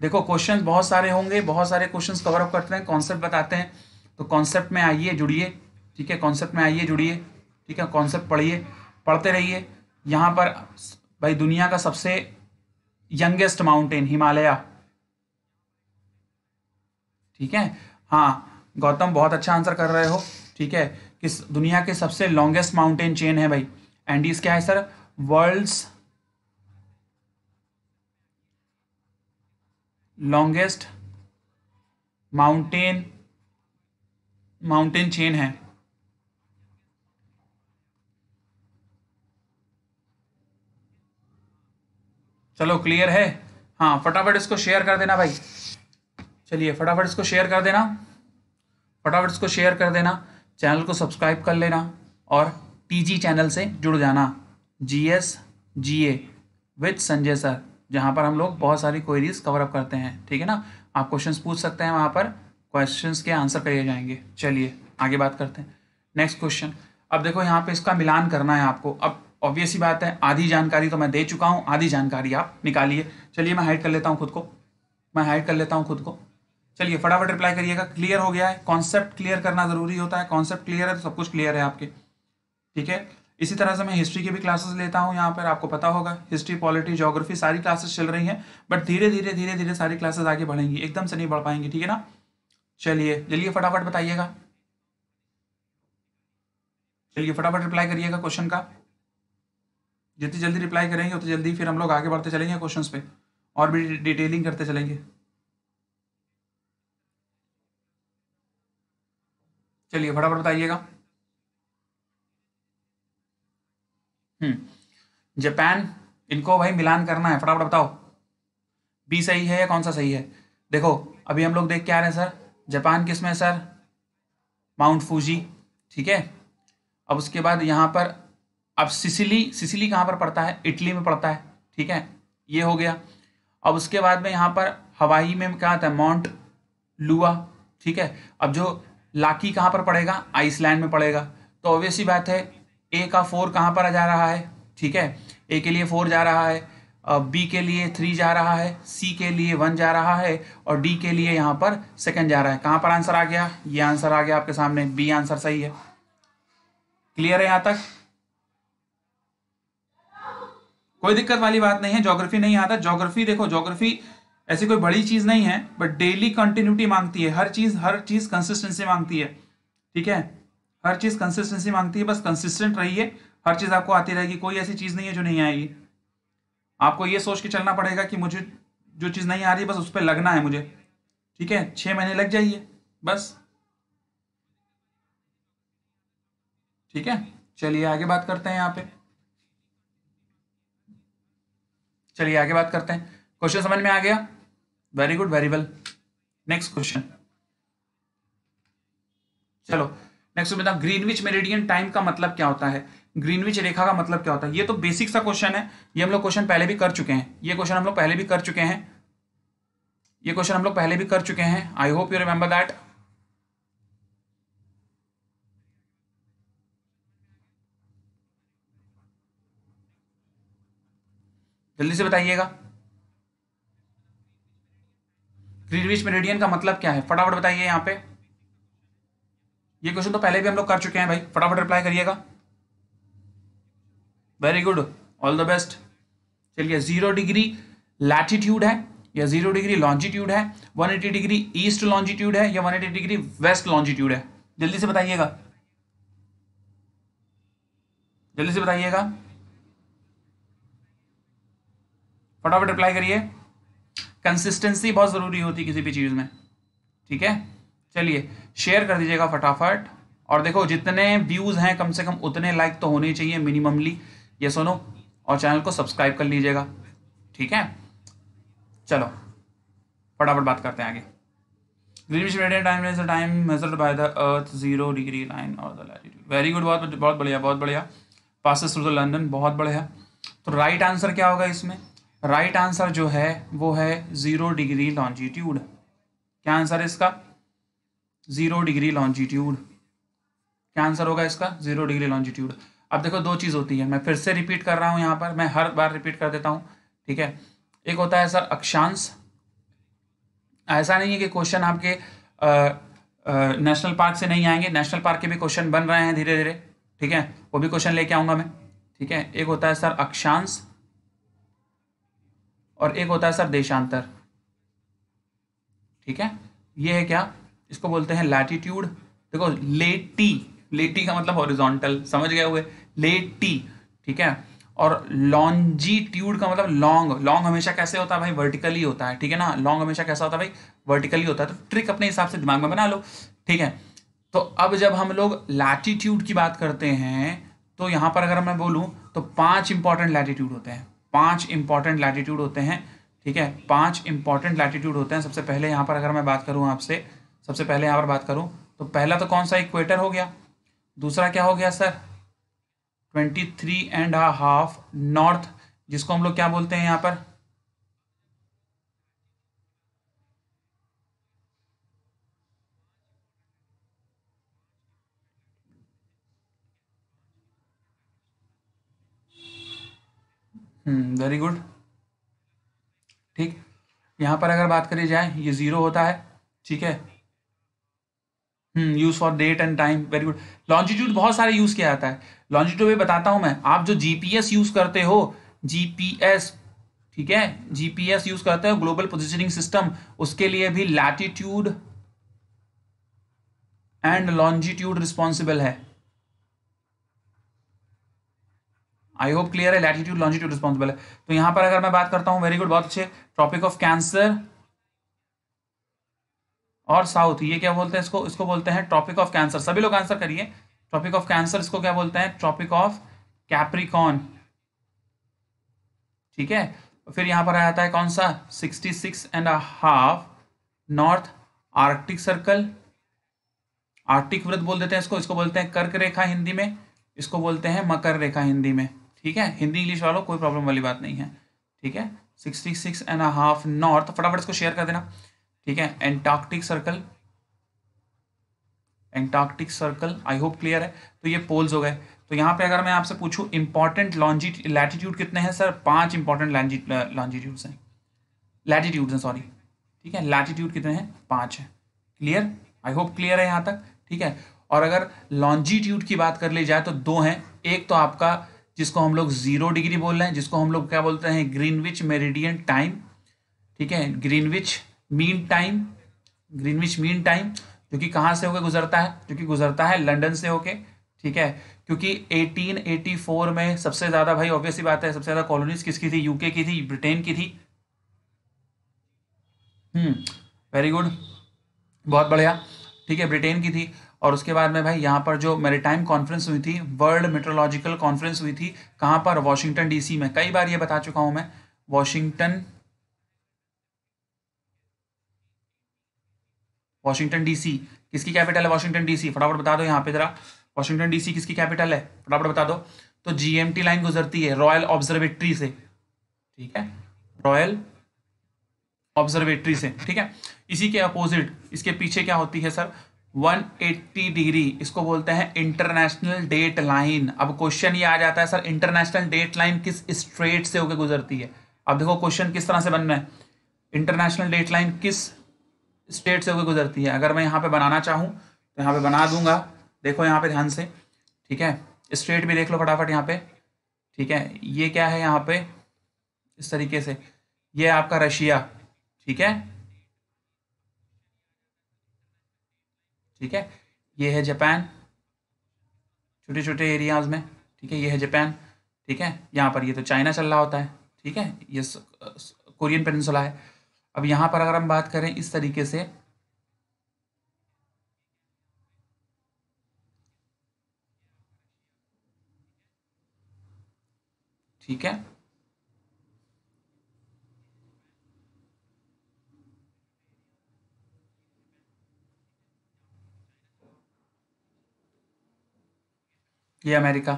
देखो क्वेश्चंस बहुत सारे होंगे बहुत सारे क्वेश्चंस कवर अप करते हैं कॉन्सेप्ट बताते हैं तो कॉन्सेप्ट में आइए जुड़िए ठीक है कॉन्सेप्ट में आइए जुड़िए ठीक है कॉन्सेप्ट पढ़िए पढ़ते रहिए यहां पर भाई दुनिया का सबसे यंगेस्ट माउंटेन हिमालय ठीक है हाँ गौतम बहुत अच्छा आंसर कर रहे हो ठीक है किस दुनिया के सबसे लॉन्गेस्ट माउंटेन चेन है भाई एंडीज क्या है sir world's longest mountain mountain chain है चलो क्लियर है हाँ फटाफट इसको शेयर कर देना भाई चलिए फटाफट इसको शेयर कर देना फटाफट इसको शेयर कर देना चैनल को सब्सक्राइब कर लेना और टीजी चैनल से जुड़ जाना G S G A with Sanjay sir जहाँ पर हम लोग बहुत सारी क्वेरीज कवर अप करते हैं ठीक है ना आप क्वेश्चंस पूछ सकते हैं वहाँ पर क्वेश्चंस के आंसर करिए जाएंगे चलिए आगे बात करते हैं नेक्स्ट क्वेश्चन अब देखो यहाँ पे इसका मिलान करना है आपको अब ऑब्वियस ही बात है आधी जानकारी तो मैं दे चुका हूँ आधी जानकारी आप निकालिए चलिए मैं हाइड कर लेता हूँ खुद को मैं हाइड कर लेता हूँ खुद को चलिए फटाफट रिप्लाई करिएगा क्लियर हो गया है कॉन्सेप्ट क्लियर करना जरूरी होता है कॉन्सेप्ट क्लियर है तो सब कुछ क्लियर है आपके ठीक है इसी तरह से मैं हिस्ट्री की भी क्लासेस लेता हूँ यहाँ पर आपको पता होगा हिस्ट्री पॉलिटी जोग्राफी सारी क्लासेस चल रही हैं बट धीरे धीरे धीरे धीरे सारी क्लासेस आगे बढ़ेंगी एकदम से नहीं बढ़ पाएंगी ठीक है ना चलिए चलिए फटाफट बताइएगा चलिए फटाफट रिप्लाई करिएगा क्वेश्चन का जितनी जल्दी रिप्लाई करेंगे उतनी जल्दी फिर हम लोग आगे बढ़ते चलेंगे क्वेश्चन पे और भी डिटेलिंग करते चलेंगे चलिए फटाफट बताइएगा हम्म जापान इनको भाई मिलान करना है फटाफट बताओ बी सही है या कौन सा सही है देखो अभी हम लोग देख के आ रहे हैं सर जापान किस में सर माउंट फूजी ठीक है अब उसके बाद यहाँ पर अब सिसिली सिसिली कहाँ पर पड़ता है इटली में पड़ता है ठीक है ये हो गया अब उसके बाद में यहाँ पर हवाई में क्या आता है माउंट लुआ ठीक है अब जो लाकी कहाँ पर पड़ेगा आइसलैंड में पड़ेगा तो ऑब्वियस ही बात है ए का फोर कहाँ पर जा रहा है ठीक है ए के लिए फोर जा रहा है बी के लिए थ्री जा रहा है सी के लिए वन जा रहा है और डी के लिए यहाँ पर सेकंड जा रहा है कहाँ पर आंसर आ गया ये आंसर आ गया आपके सामने बी आंसर सही है क्लियर है यहाँ तक कोई दिक्कत वाली बात नहीं है ज्योग्राफी नहीं आता ज्योग्राफी देखो ज्योग्राफी ऐसी कोई बड़ी चीज़ नहीं है बट डेली कंटिन्यूटी मांगती है हर चीज़ हर चीज़ कंसिस्टेंसी मांगती है ठीक है हर चीज़ कंसिस्टेंसी मांगती है बस कंसिस्टेंट रहिए हर चीज़ आपको आती रहेगी कोई ऐसी चीज़ नहीं है जो नहीं आएगी आपको ये सोच के चलना पड़ेगा कि मुझे जो चीज़ नहीं आ रही बस उस पर लगना है मुझे ठीक है छह महीने लग जाइए बस ठीक है चलिए आगे बात करते हैं यहाँ पे चलिए आगे बात करते हैं क्वेश्चन समझ में आ गया very good very well next question चलो नेक्स्ट बताओ ग्रीनविच मेरिडियन टाइम का मतलब क्या होता है ग्रीनविच रेखा का मतलब क्या होता है ये तो बेसिक सा क्वेश्चन है ये हम लोग क्वेश्चन पहले भी कर चुके हैं ये क्वेश्चन हम लोग पहले भी कर चुके हैं ये क्वेश्चन हम लोग पहले भी कर चुके हैं I hope you remember that जल्दी से बताइएगा ग्रीनविच मेरेडियन का मतलब क्या है फटाफट बताइए यहाँ पे ये क्वेश्चन तो पहले भी हम लोग कर चुके हैं भाई फटाफट रिप्लाई करिएगा very good all the best चलिए जीरो डिग्री लैटिट्यूड है या जीरो डिग्री लॉन्जिट्यूड है 180 डिग्री ईस्ट लॉन्जिट्यूड है या 180 डिग्री वेस्ट लॉन्जिट्यूड है जल्दी से बताइएगा जल्दी से बताइएगा फटाफट रिप्लाई करिए कंसिस्टेंसी बहुत ज़रूरी होती है किसी भी चीज़ में ठीक है चलिए शेयर कर दीजिएगा फटाफट और देखो जितने व्यूज़ हैं कम से कम उतने लाइक तो होने चाहिए मिनिममली ये सुनो और चैनल को सब्सक्राइब कर लीजिएगा ठीक है चलो फटाफट बात करते हैं आगे time measured by the earth zero degree line और वेरी गुड बहुत बहुत बढ़िया बहुत बढ़िया पासिस लंदन बहुत बढ़िया तो राइट आंसर क्या होगा इसमें राइट right आंसर जो है वो है ज़ीरो डिग्री लॉन्जिट्यूड क्या आंसर है इसका ज़ीरो डिग्री लॉन्जिट्यूड क्या आंसर होगा इसका ज़ीरो डिग्री लॉन्जिट्यूड अब देखो दो चीज़ होती है मैं फिर से रिपीट कर रहा हूं यहाँ पर मैं हर बार रिपीट कर देता हूँ ठीक है एक होता है सर अक्षांश ऐसा नहीं है कि क्वेश्चन आपके नेशनल पार्क से नहीं आएंगे नेशनल पार्क के भी क्वेश्चन बन रहे हैं धीरे धीरे ठीक है वो भी क्वेश्चन लेके आऊंगा मैं ठीक है एक होता है सर अक्षांश और एक होता है सर देशांतर ठीक है ये है क्या इसको बोलते हैं लैटिट्यूड देखो लेटी लेटी का मतलब हॉरिजॉन्टल समझ गए हुए लेटी ठीक है और लॉन्जीट्यूड का मतलब लॉन्ग लॉन्ग हमेशा कैसे होता है भाई वर्टिकली होता है ठीक है ना लॉन्ग हमेशा कैसा होता है भाई वर्टिकली होता है तो ट्रिक अपने हिसाब से दिमाग में बना लो ठीक है तो अब जब हम लोग लैटिट्यूड की बात करते हैं तो यहां पर अगर मैं बोलूँ तो पांच इंपॉर्टेंट लैटिट्यूड होते हैं पांच इंपॉर्टेंट लैटिट्यूड होते हैं ठीक है पांच इंपॉर्टेंट लैटिट्यूड होते हैं सबसे पहले यहां पर अगर मैं बात करूं आपसे सबसे पहले यहां पर बात करूं तो पहला तो कौन सा इक्वेटर हो गया दूसरा क्या हो गया sir twenty three and half north जिसको हम लोग क्या बोलते हैं यहां पर वेरी हम्म, गुड ठीक यहाँ पर अगर बात करी जाए ये ज़ीरो होता है ठीक है use for date and time very good longitude बहुत सारे यूज़ किया जाता है लॉन्जिट्यूड भी बताता हूँ मैं आप जो जीपीएस यूज़ करते हो जीपीएस ठीक है जीपीएस यूज़ करते हो ग्लोबल पोजिशनिंग सिस्टम उसके लिए भी लैटिट्यूड एंड लॉन्जिट्यूड रिस्पॉन्सिबल है आई होप क्लियर है लैटिट्यूड लॉन्जिट्यूड रिस्पॉन्सिबल है तो यहां पर अगर मैं बात करता हूं वेरी गुड बहुत अच्छे ट्रॉपिक ऑफ कैंसर और साउथ ये क्या बोलते हैं इसको इसको बोलते हैं ट्रॉपिक ऑफ कैंसर सभी लोग आंसर करिए ट्रॉपिक ऑफ कैंसर इसको क्या बोलते हैं ट्रॉपिक ऑफ कैप्रिकॉन ठीक है फिर यहां पर आता है कौन सा sixty six and half north arctic circle arctic वृत्त बोल देते हैं इसको इसको बोलते हैं कर्क रेखा हिंदी में इसको बोलते हैं मकर रेखा हिंदी में ठीक है हिंदी इंग्लिश वालों कोई प्रॉब्लम वाली बात नहीं है ठीक है sixty six and half north फटाफट इसको शेयर कर देना ठीक है antarctic circle antarctic circle I hope clear है तो ये पोल्स हो गए तो यहाँ पे अगर मैं आपसे पूछूँ इंपॉर्टेंट लॉन्जी लैटिट्यूड कितने हैं सर पांच इंपॉर्टेंट लॉन्जिट्यूड्स हैं लैटिट्यूड्स हैं सॉरी ठीक है लैटिट्यूड कितने हैं पांच है क्लियर आई होप क्लियर है यहाँ तक ठीक है और अगर लॉन्जीट्यूड की बात कर ली जाए तो दो हैं एक तो आपका जिसको हम लोग जीरो डिग्री बोल रहे हैं जिसको हम लोग क्या बोलते हैं ग्रीनविच मेरिडियन टाइम ठीक है Greenwich mean time Greenwich mean time जो कि कहाँ से होकर गुजरता है जो कि गुजरता है लंदन से होके ठीक है क्योंकि 1884 में सबसे ज़्यादा भाई ऑब्वियसली बात है सबसे ज़्यादा कॉलोनीज किसकी थी यूके की थी ब्रिटेन की थी हम्म वेरी गुड बहुत बढ़िया ठीक है ब्रिटेन की थी और उसके बाद में भाई यहाँ पर जो मेरी कॉन्फ्रेंस हुई थी वर्ल्ड मेट्रोलॉजिकल कॉन्फ्रेंस हुई थी कहाँ पर वॉशिंगटन डीसी में कई बार ये बता चुका हूँ मैं वॉशिंगटन वॉशिंगटन डीसी किसकी कैपिटल है वॉशिंगटन डीसी फटाफट बता दो यहाँ पे जरा वॉशिंगटन डीसी किसकी कैपिटल है फटाफट बता दो तो जीएमटी लाइन गुजरती है रॉयल ऑब्जर्वेटरी से ठीक है रॉयल ऑब्जर्वेटरी से ठीक है इसी के अपोजिट इसके पीछे क्या होती है सर 180 डिग्री इसको बोलते हैं इंटरनेशनल डेट लाइन अब क्वेश्चन ये आ जाता है सर इंटरनेशनल डेट लाइन किस स्ट्रेट से होकर गुजरती है अब देखो क्वेश्चन किस तरह से बनना है इंटरनेशनल डेट लाइन किस स्टेट से होकर गुजरती है अगर मैं यहाँ पे बनाना चाहूँ तो यहाँ पे बना दूंगा देखो यहाँ पे ध्यान से ठीक है स्टेट भी देख लो फटाफट यहाँ पे ठीक है ये क्या है यहाँ पे इस तरीके से ये आपका रशिया ठीक है ठीक है ये है जापान छोटे छोटे एरियाज में ठीक है ये है जापान ठीक है यहाँ पर ये तो चाइना चल रहा होता है ठीक है ये कोरियन पेनसुला है अब यहाँ पर अगर हम बात करें इस तरीके से ठीक है ये अमेरिका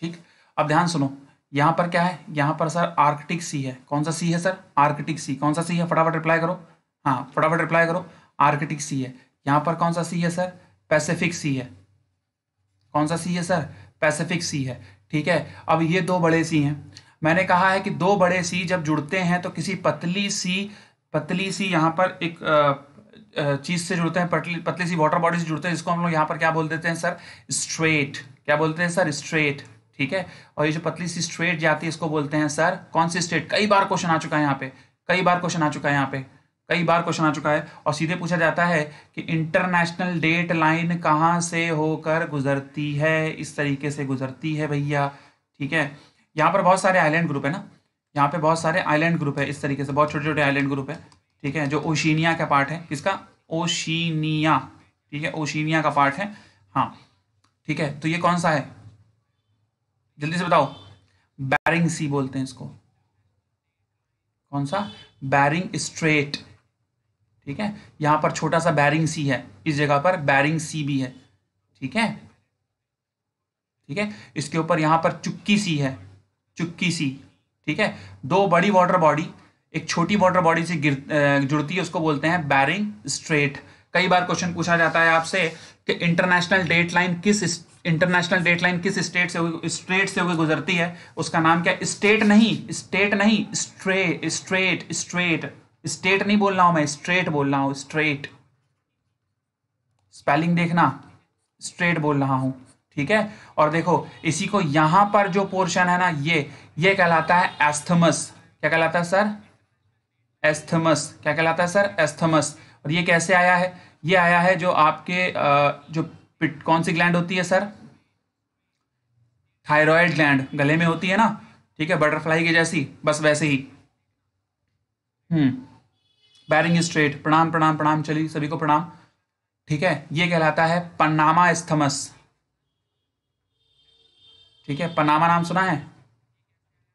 ठीक अब ध्यान सुनो यहां पर क्या है यहां पर सर आर्कटिक सी है कौन सा सी है सर आर्कटिक सी कौन सा सी है फटाफट रिप्लाई करो हाँ फटाफट रिप्लाई करो आर्कटिक सी है यहाँ पर कौन सा सी है सर पैसिफिक सी है कौन सा सी है सर पैसिफिक सी है ठीक है अब ये दो बड़े सी हैं मैंने कहा है कि दो बड़े सी जब जुड़ते हैं तो किसी पतली सी पतली सी यहाँ पर एक चीज़ से जुड़ते हैं पतली पतली सी वाटर बॉडी से जुड़ते हैं जिसको हम लोग यहाँ पर क्या बोल देते हैं सर स्ट्रेट क्या बोलते हैं सर स्ट्रेट ठीक है और ये जो पतली सी स्ट्रेट जाती है इसको बोलते हैं सर कौन सी स्ट्रेट कई बार क्वेश्चन आ चुका है यहाँ पे कई बार क्वेश्चन आ चुका है यहाँ पे कई बार क्वेश्चन आ चुका है और सीधे पूछा जाता है कि इंटरनेशनल डेट लाइन कहाँ से होकर गुजरती है इस तरीके से गुजरती है भैया ठीक है यहाँ पर बहुत सारे आइलैंड ग्रुप है ना यहाँ पे बहुत सारे आइलैंड ग्रुप है इस तरीके से बहुत छोटे छोटे आइलैंड ग्रुप है ठीक है जो ओशिनिया का पार्ट है किसका ओशिनिया ठीक है ओशिनिया का पार्ट है हाँ ठीक है तो ये कौन सा है जल्दी से बताओ बैरिंग सी बोलते हैं इसको कौन सा बैरिंग स्ट्रेट ठीक है यहां पर छोटा सा बैरिंग सी है इस जगह पर बैरिंग सी भी है ठीक है ठीक है इसके ऊपर यहां पर चुक्की सी है चुक्की सी ठीक है दो बड़ी वाटर बॉडी एक छोटी वाटर बॉडी से गिर जुड़ती है उसको बोलते हैं बैरिंग स्ट्रेट कई बार क्वेश्चन पूछा जाता है आपसे कि इंटरनेशनल डेट लाइन किस इंटरनेशनल डेट लाइन किस स्टेट से स्ट्रेट से होकर गुजरती है उसका नाम क्या स्टेट नहीं स्टेट नहीं स्ट्रे स्ट्रेट स्ट्रेट स्टेट नहीं बोल रहा हूं मैं स्ट्रेट बोल रहा हूं स्ट्रेट स्पेलिंग देखना स्ट्रेट बोल रहा हूं ठीक है और देखो इसी को यहां पर जो पोर्शन है ना ये ये कहलाता है एस्थमस क्या कहलाता है सर एस्थमस क्या कहलाता है सर एस्थमस और ये कैसे आया है ये आया है जो आपके जो पिट कौन सी ग्लैंड होती है सर थायराइड ग्लैंड गले में होती है ना ठीक है बटरफ्लाई की जैसी बस वैसे ही हम्म बैरिंग स्ट्रेट प्रणाम प्रणाम प्रणाम चलिए सभी को प्रणाम ठीक है ये कहलाता है पनामा स्थमस ठीक है पनामा नाम सुना है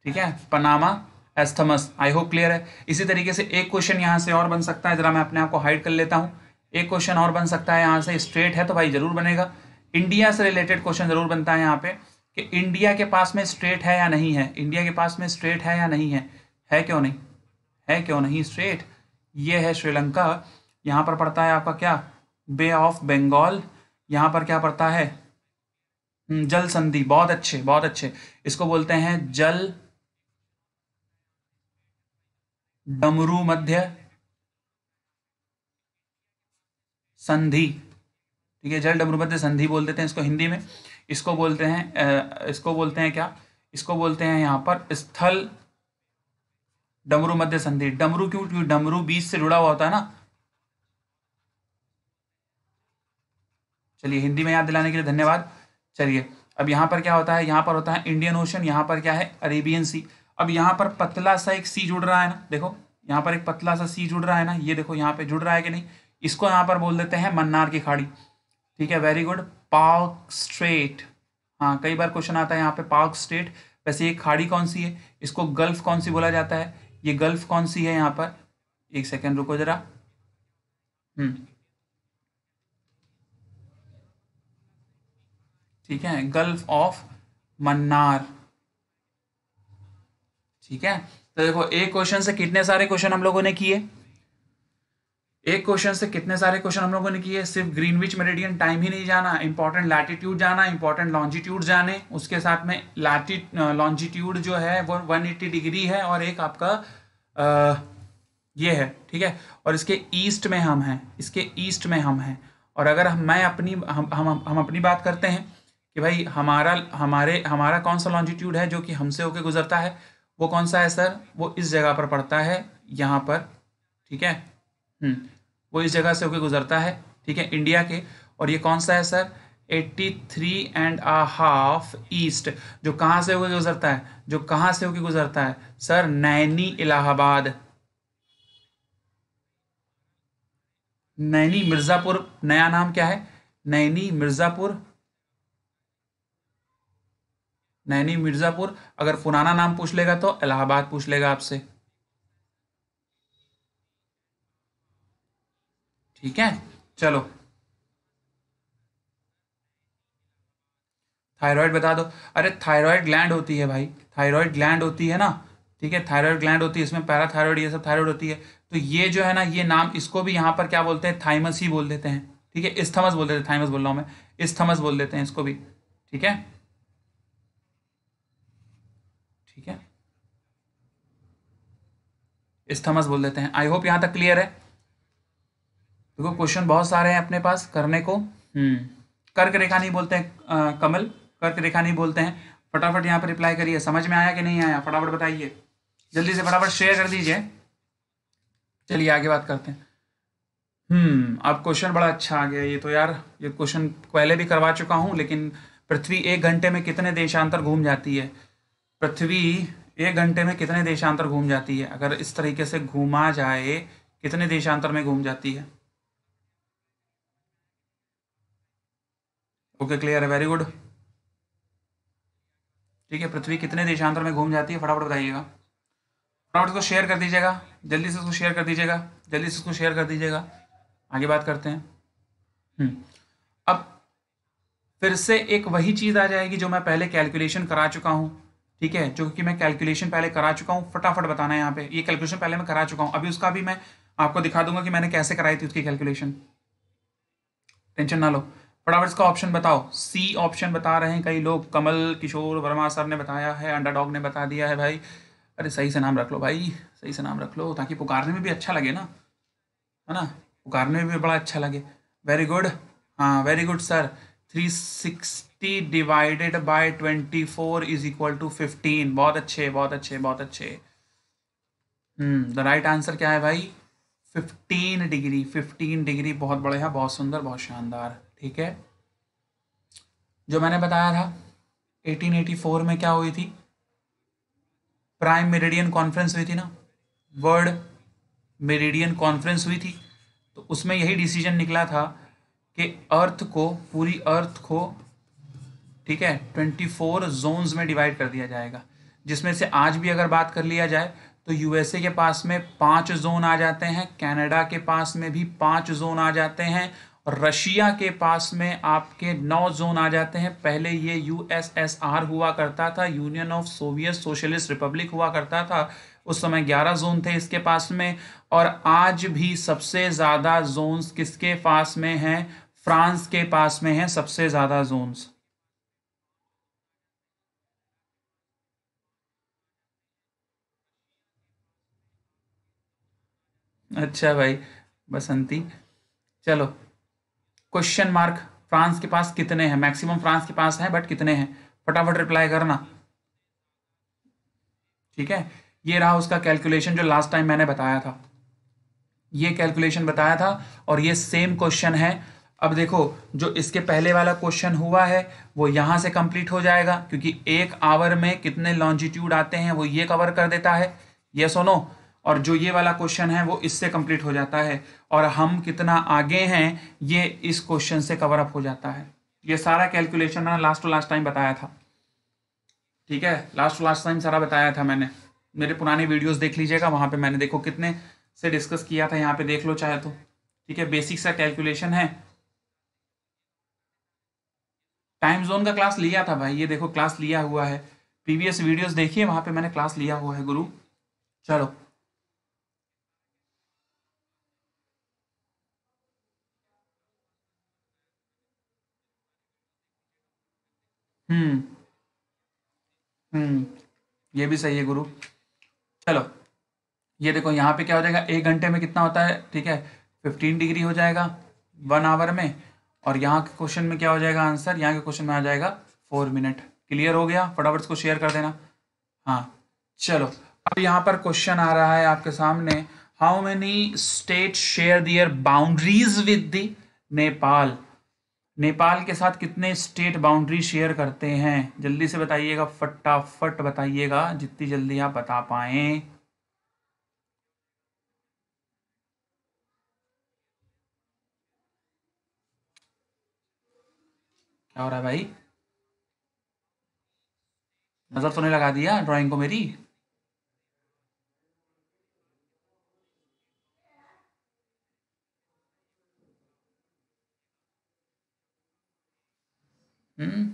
ठीक है Panama isthmus I hope clear है इसी तरीके से एक क्वेश्चन यहाँ से और बन सकता है जरा मैं अपने आप को हाइड कर लेता हूँ एक क्वेश्चन और बन सकता है यहाँ से स्ट्रेट है तो भाई जरूर बनेगा इंडिया से रिलेटेड क्वेश्चन जरूर बनता है यहाँ पे कि इंडिया के पास में स्ट्रेट है या नहीं है इंडिया के पास में स्ट्रेट है या नहीं है है क्यों नहीं है क्यों नहीं स्ट्रेट ये है श्रीलंका यहाँ पर पड़ता है आपका क्या बे ऑफ बंगाल यहाँ पर क्या पड़ता है हम्म, जल संधि बहुत अच्छे बहुत अच्छे इसको बोलते हैं जल डमरू मध्य संधि ठीक है जल डमरू मध्य संधि बोल देते हैं इसको हिंदी में इसको बोलते हैं इसको बोलते हैं क्या इसको बोलते हैं यहां पर स्थल डमरू मध्य संधि डमरू क्यों क्यों डमरू बीच से जुड़ा हुआ होता है ना चलिए हिंदी में याद दिलाने के लिए धन्यवाद चलिए अब यहां पर क्या होता है यहां पर होता है इंडियन ओशन यहां पर क्या है अरेबियन सी अब यहाँ पर पतला सा एक सी जुड़ रहा है ना देखो यहाँ पर एक पतला सा सी जुड़ रहा है ना ये देखो यहाँ पे जुड़ रहा है कि नहीं इसको यहाँ पर बोल देते हैं मन्नार की खाड़ी ठीक है वेरी गुड पार्क स्ट्रेट हाँ कई बार क्वेश्चन आता है यहाँ पे पार्क स्ट्रेट वैसे ये खाड़ी कौन सी है इसको गल्फ कौन सी बोला जाता है ये गल्फ कौन सी है यहाँ पर एक सेकेंड रुको जरा हम्म ठीक है गल्फ ऑफ मन्नार ठीक है तो देखो एक क्वेश्चन से कितने सारे क्वेश्चन हम लोगों ने किए एक क्वेश्चन से कितने सारे क्वेश्चन हम लोगों ने किए सिर्फ ग्रीनविच मेरिडियन टाइम ही नहीं जाना इंपॉर्टेंट लैटिट्यूड जाना इंपॉर्टेंट लॉन्जिट्यूड जाने उसके साथ में लैटी लॉन्जिट्यूड जो है वो 180 डिग्री है और एक आपका आ, ये है ठीक है और इसके ईस्ट में हम हैं इसके ईस्ट में हम हैं और अगर हम मैं अपनी हम हम हम अपनी बात करते हैं कि भाई हमारा हमारे हमारा कौन सा लॉन्जिट्यूड है जो कि हमसे होके गुजरता है वो कौन सा है सर वो इस जगह पर पड़ता है यहाँ पर ठीक है हम्म, वो इस जगह से होकर गुजरता है ठीक है इंडिया के और ये कौन सा है sir 83 and a half east जो कहाँ से होकर गुजरता है जो कहाँ से होकर गुजरता है सर नैनी इलाहाबाद नैनी मिर्ज़ापुर नया नाम क्या है नैनी मिर्ज़ापुर नैनी मिर्ज़ापुर अगर पुराना नाम पूछ लेगा तो इलाहाबाद पूछ लेगा आपसे ठीक है चलो थायराइड बता दो अरे थायराइड ग्लैंड होती है भाई थायराइड ग्लैंड होती है ना ठीक है थायराइड ग्लैंड होती है इसमें पैरा पैराथायरॉयड ये सब थायराइड होती है तो ये जो है ना ये नाम इसको भी यहां पर क्या बोलते हैं थाइमस ही बोल देते हैं ठीक है इस्थमस बोल देते हैं थाइमस बोल रहा हूँ मैं इस्थमस बोल देते हैं इसको भी ठीक है ठीक है थमस बोल देते हैं आई होप यहां तक क्लियर है देखो तो क्वेश्चन बहुत सारे हैं अपने पास करने को हम्म कर्क रेखा नहीं बोलते हैं आ, कमल कर्क रेखा नहीं बोलते हैं फटाफट यहाँ पर रिप्लाई करिए समझ में आया कि नहीं आया फटाफट बताइए जल्दी से फटाफट शेयर कर दीजिए चलिए आगे बात करते हैं हम्म अब क्वेश्चन बड़ा अच्छा आ गया ये तो यार ये क्वेश्चन पहले भी करवा चुका हूं लेकिन पृथ्वी एक घंटे में कितने देशांतर घूम जाती है पृथ्वी एक घंटे में कितने देशांतर घूम जाती है अगर इस तरीके से घूमा जाए कितने देशांतर में घूम जाती है ओके क्लियर है वेरी गुड ठीक है पृथ्वी कितने देशांतर में घूम जाती है फटाफट बताइएगा फटाफट इसको शेयर कर दीजिएगा जल्दी से इसको शेयर कर दीजिएगा जल्दी से इसको शेयर कर दीजिएगा आगे बात करते हैं हम्म। अब फिर से एक वही चीज़ आ जाएगी जो मैं पहले कैलकुलेशन करा चुका हूं ठीक है जो कि मैं कैलकुलेशन पहले करा चुका हूँ फटाफट बताना है यहाँ पे ये कैलकुलेशन पहले मैं करा चुका हूँ अभी उसका भी मैं आपको दिखा दूंगा कि मैंने कैसे कराई थी उसकी कैलकुलेशन टेंशन ना लो फटाफट इसका ऑप्शन बताओ सी ऑप्शन बता रहे हैं कई लोग कमल किशोर वर्मा सर ने बताया है अंडरडॉग ने बता दिया है भाई अरे सही से नाम रख लो भाई सही से नाम रख लो ताकि पुकारने में भी अच्छा लगे ना है ना पुकारने में भी बड़ा अच्छा लगे वेरी गुड हाँ very good sir three six sixty divided by twenty four is equal to fifteen बहुत अच्छे बहुत अच्छे बहुत अच्छे द राइट आंसर क्या है भाई फिफ्टीन डिग्री फिफ्टीन डिग्री बहुत बढ़िया बहुत सुंदर बहुत शानदार ठीक है जो मैंने बताया था 1884 में क्या हुई थी प्राइम मेरिडियन कॉन्फ्रेंस हुई थी ना वर्ल्ड मेरिडियन कॉन्फ्रेंस हुई थी तो उसमें यही डिसीजन निकला था कि अर्थ को पूरी अर्थ को ठीक है ट्वेंटी फोर जोन्स में डिवाइड कर दिया जाएगा जिसमें से आज भी अगर बात कर लिया जाए तो यूएसए के पास में पाँच जोन आ जाते हैं कनाडा के पास में भी पाँच जोन आ जाते हैं रशिया के पास में आपके नौ जोन आ जाते हैं पहले ये यूएसएसआर हुआ करता था union of soviet socialist republic हुआ करता था उस समय ग्यारह जोन थे इसके पास में और आज भी सबसे ज़्यादा जोन्स किसके पास में हैं फ्रांस के पास में हैं सबसे ज़्यादा जोन्स अच्छा भाई बसंती चलो क्वेश्चन मार्क फ्रांस के पास कितने हैं मैक्सिमम फ्रांस के पास है बट कितने हैं फटाफट रिप्लाई करना ठीक है ये रहा उसका कैलकुलेशन जो लास्ट टाइम मैंने बताया था ये कैलकुलेशन बताया था और ये सेम क्वेश्चन है अब देखो जो इसके पहले वाला क्वेश्चन हुआ है वो यहां से कंप्लीट हो जाएगा क्योंकि एक आवर में कितने लॉन्जिट्यूड आते हैं वो ये कवर कर देता है ये सोनो और जो ये वाला क्वेश्चन है वो इससे कंप्लीट हो जाता है और हम कितना आगे हैं ये इस क्वेश्चन से कवर अप हो जाता है ये सारा कैलकुलेशन मैंने लास्ट टू लास्ट टाइम बताया था ठीक है लास्ट टू लास्ट टाइम सारा बताया था मैंने मेरे पुराने वीडियोज देख लीजिएगा वहाँ पर मैंने देखो कितने से डिस्कस किया था यहाँ पे देख लो चाहे तो ठीक है बेसिक सा कैलकुलेशन है टाइम जोन का क्लास लिया था भाई ये देखो क्लास लिया हुआ है प्रीवियस वीडियोस देखिए वहां पे मैंने क्लास लिया हुआ है गुरु चलो हम्म हम्म ये भी सही है गुरु चलो ये देखो यहाँ पे क्या हो जाएगा एक घंटे में कितना होता है ठीक है फिफ्टीन डिग्री हो जाएगा वन आवर में और यहाँ के क्वेश्चन में क्या हो जाएगा आंसर यहाँ के क्वेश्चन में आ जाएगा फोर मिनट क्लियर हो गया फटाफट इसको शेयर कर देना हाँ चलो अब यहाँ पर क्वेश्चन आ रहा है आपके सामने how many state share their boundaries with the Nepal Nepal के साथ कितने स्टेट बाउंड्री शेयर करते हैं जल्दी से बताइएगा फटाफट बताइएगा जितनी जल्दी आप बता पाए क्या हो रहा है भाई नज़र तो नहीं लगा दिया ड्राइंग को मेरी Hmm?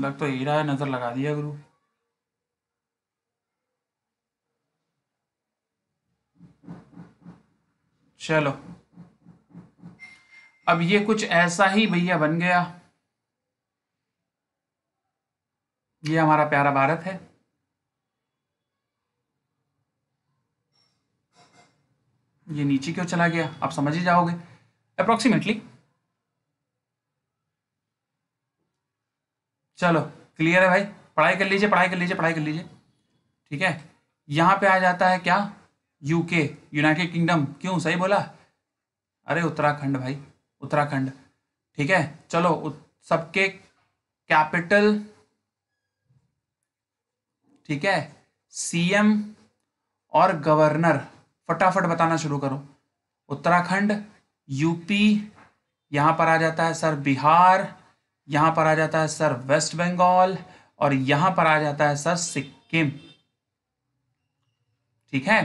लग तो ही है नज़र लगा दिया गुरु चलो अब ये कुछ ऐसा ही भैया बन गया ये हमारा प्यारा भारत है ये नीचे क्यों चला गया आप समझ ही जाओगे अप्रोक्सीमेटली चलो क्लियर है भाई पढ़ाई कर लीजिए पढ़ाई कर लीजिए पढ़ाई कर लीजिए ठीक है यहाँ पे आ जाता है क्या यूके यूनाइटेड किंगडम क्यों सही बोला अरे उत्तराखंड भाई उत्तराखंड ठीक है चलो सबके कैपिटल ठीक है सीएम और गवर्नर फटाफट बताना शुरू करो उत्तराखंड यूपी यहाँ पर आ जाता है सर बिहार यहाँ पर आ जाता है सर वेस्ट बंगाल और यहाँ पर आ जाता है सर सिक्किम ठीक है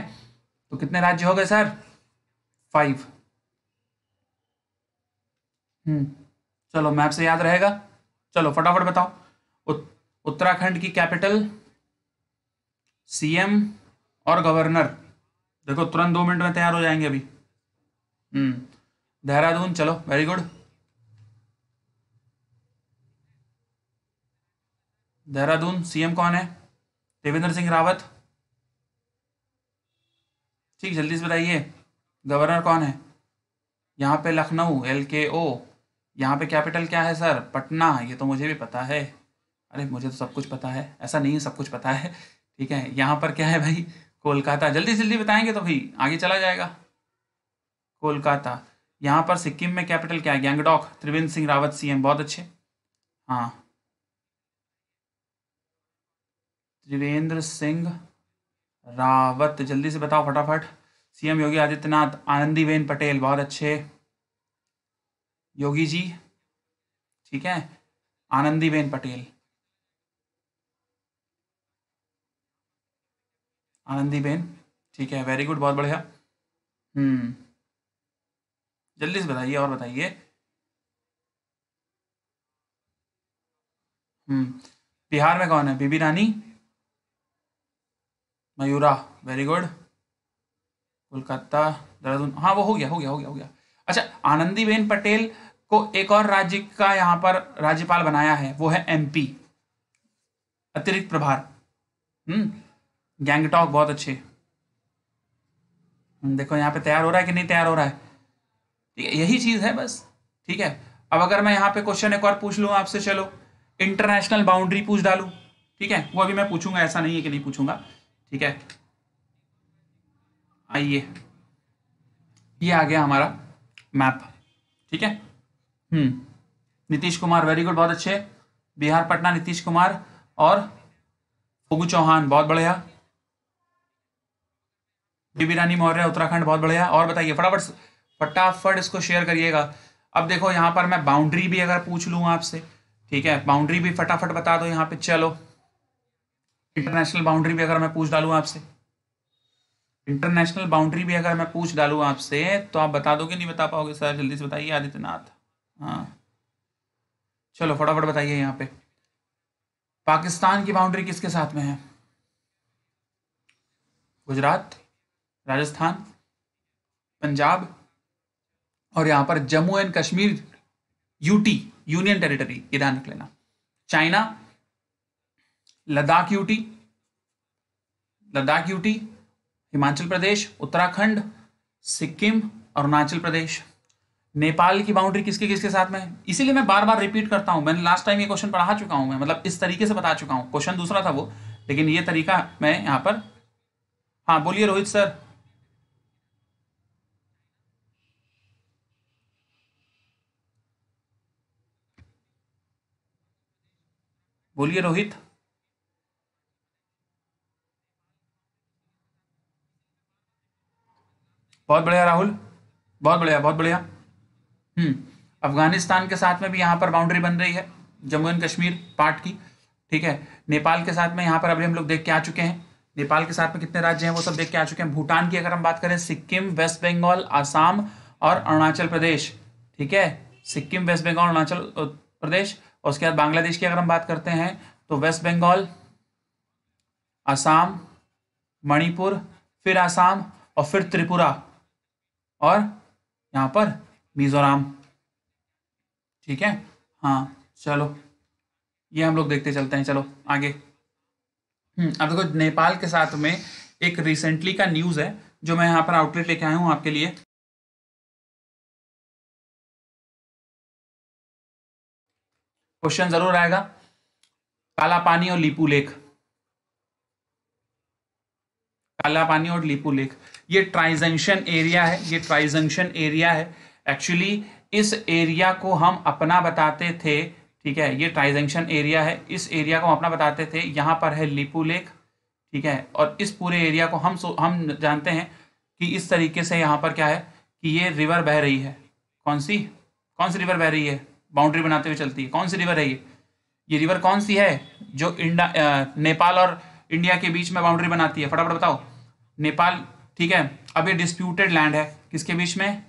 तो कितने राज्य हो गए सर फाइव हम्म चलो मैप से याद रहेगा चलो फटाफट बताओ उत्तराखंड की कैपिटल सीएम और गवर्नर देखो तुरंत दो मिनट में तैयार हो जाएंगे अभी हम्म, देहरादून चलो वेरी गुड देहरादून सीएम कौन है देवेंद्र सिंह रावत ठीक जल्दी से बताइए गवर्नर कौन है यहाँ पे लखनऊ एल के ओ यहाँ पे कैपिटल क्या है सर पटना ये तो मुझे भी पता है अरे मुझे तो सब कुछ पता है ऐसा नहीं है सब कुछ पता है ठीक है यहाँ पर क्या है भाई कोलकाता जल्दी जल्दी बताएंगे तो भाई आगे चला जाएगा कोलकाता यहाँ पर सिक्किम में कैपिटल क्या है गैंगडॉक त्रिवेंद्र सिंह रावत सीएम बहुत अच्छे हाँ त्रिवेंद्र सिंह रावत जल्दी से बताओ फटाफट सीएम योगी आदित्यनाथ आनंदीबेन पटेल बहुत अच्छे योगी जी ठीक है आनंदीबेन पटेल आनंदी बेन ठीक है वेरी गुड बहुत बढ़िया हम्म जल्दी से बताइए और बताइए हम्म बिहार में कौन है बीबी रानी मयूरा वेरी गुड कोलकाता देहरादून हाँ वो हो गया हो गया हो गया हो गया अच्छा आनंदी बेन पटेल को एक और राज्य का यहाँ पर राज्यपाल बनाया है वो है एमपी अतिरिक्त प्रभार हम्म गैंगटॉक बहुत अच्छे हम्म, देखो यहाँ पे तैयार हो रहा है कि नहीं तैयार हो रहा है ठीक है यही चीज़ है बस ठीक है अब अगर मैं यहाँ पे क्वेश्चन एक और पूछ लू आपसे चलो इंटरनेशनल बाउंड्री पूछ डालू ठीक है वो अभी मैं पूछूंगा ऐसा नहीं है कि नहीं पूछूंगा ठीक है आइए ये आ गया हमारा मैप ठीक है हम्म नीतीश कुमार वेरी गुड बहुत अच्छे बिहार पटना नीतीश कुमार और फगू चौहान बहुत बढ़िया बीबी रानी मौर्य उत्तराखंड बहुत बढ़िया और बताइए फटाफट फटाफट इसको शेयर करिएगा अब देखो यहाँ पर मैं बाउंड्री भी अगर पूछ लूँ आपसे ठीक है बाउंड्री भी फटाफट बता दो यहाँ पे चलो इंटरनेशनल बाउंड्री भी अगर मैं पूछ डालू आपसे इंटरनेशनल बाउंड्री भी अगर मैं पूछ डालू आपसे तो आप बता दोगे नहीं बता पाओगे सर जल्दी से बताइए आदित्यनाथ हाँ चलो फटाफट बताइए यहाँ पे पाकिस्तान की बाउंड्री किसके साथ में है गुजरात राजस्थान पंजाब और यहां पर Jammu and Kashmir UT union territory ये ध्यान रख लेना China Ladakh UT Ladakh UT Himachal Pradesh Uttarakhand Sikkim Arunachal Pradesh Nepal की बाउंड्री किसके किसके साथ में इसीलिए मैं बार बार रिपीट करता हूं मैंने लास्ट टाइम ये क्वेश्चन पढ़ा चुका हूं मैं मतलब इस तरीके से बता चुका हूं क्वेश्चन दूसरा था वो लेकिन ये तरीका मैं यहां पर हाँ बोलिए रोहित सर बोलिए रोहित बहुत बढ़िया राहुल बहुत बढ़िया बहुत बढ़िया हम्म अफगानिस्तान के साथ में भी यहां पर बाउंड्री बन रही है जम्मू एंड कश्मीर पार्ट की ठीक है नेपाल के साथ में यहां पर अभी हम लोग देख के आ चुके हैं नेपाल के साथ में कितने राज्य हैं वो सब देख के आ चुके हैं भूटान की अगर हम बात करें सिक्किम वेस्ट बंगाल आसाम और अरुणाचल प्रदेश ठीक है सिक्किम वेस्ट बंगाल अरुणाचल प्रदेश और उसके बाद बांग्लादेश की अगर हम बात करते हैं तो वेस्ट बंगाल असम मणिपुर फिर असम और फिर त्रिपुरा और यहाँ पर मिजोराम ठीक है हाँ चलो ये हम लोग देखते चलते हैं चलो आगे हम्म, अब देखो नेपाल के साथ में एक रिसेंटली का न्यूज़ है जो मैं यहाँ पर आउटलेट लेके आया हूँ आपके लिए क्वेश्चन जरूर आएगा काला पानी और लिपू लेख काला पानी और लिपू लेख ये ट्राइजेंशन एरिया है ये ट्राइजेंशन एरिया है एक्चुअली इस एरिया को हम अपना बताते थे ठीक है ये ट्राइजेंशन एरिया है इस एरिया को हम अपना बताते थे यहां पर है लिपू लेख ठीक है और इस पूरे एरिया को हम हम जानते हैं कि इस तरीके से यहां पर क्या है कि ये रिवर बह रही है कौन सी कौन सी रिवर बह रही है बाउंड्री बनाते हुए चलती है कौन सी रिवर है ये ये रिवर कौन सी है जो इंडा नेपाल और इंडिया के बीच में बाउंड्री बनाती है फटाफट बताओ नेपाल ठीक है अब ये डिस्प्यूटेड लैंड है किसके बीच में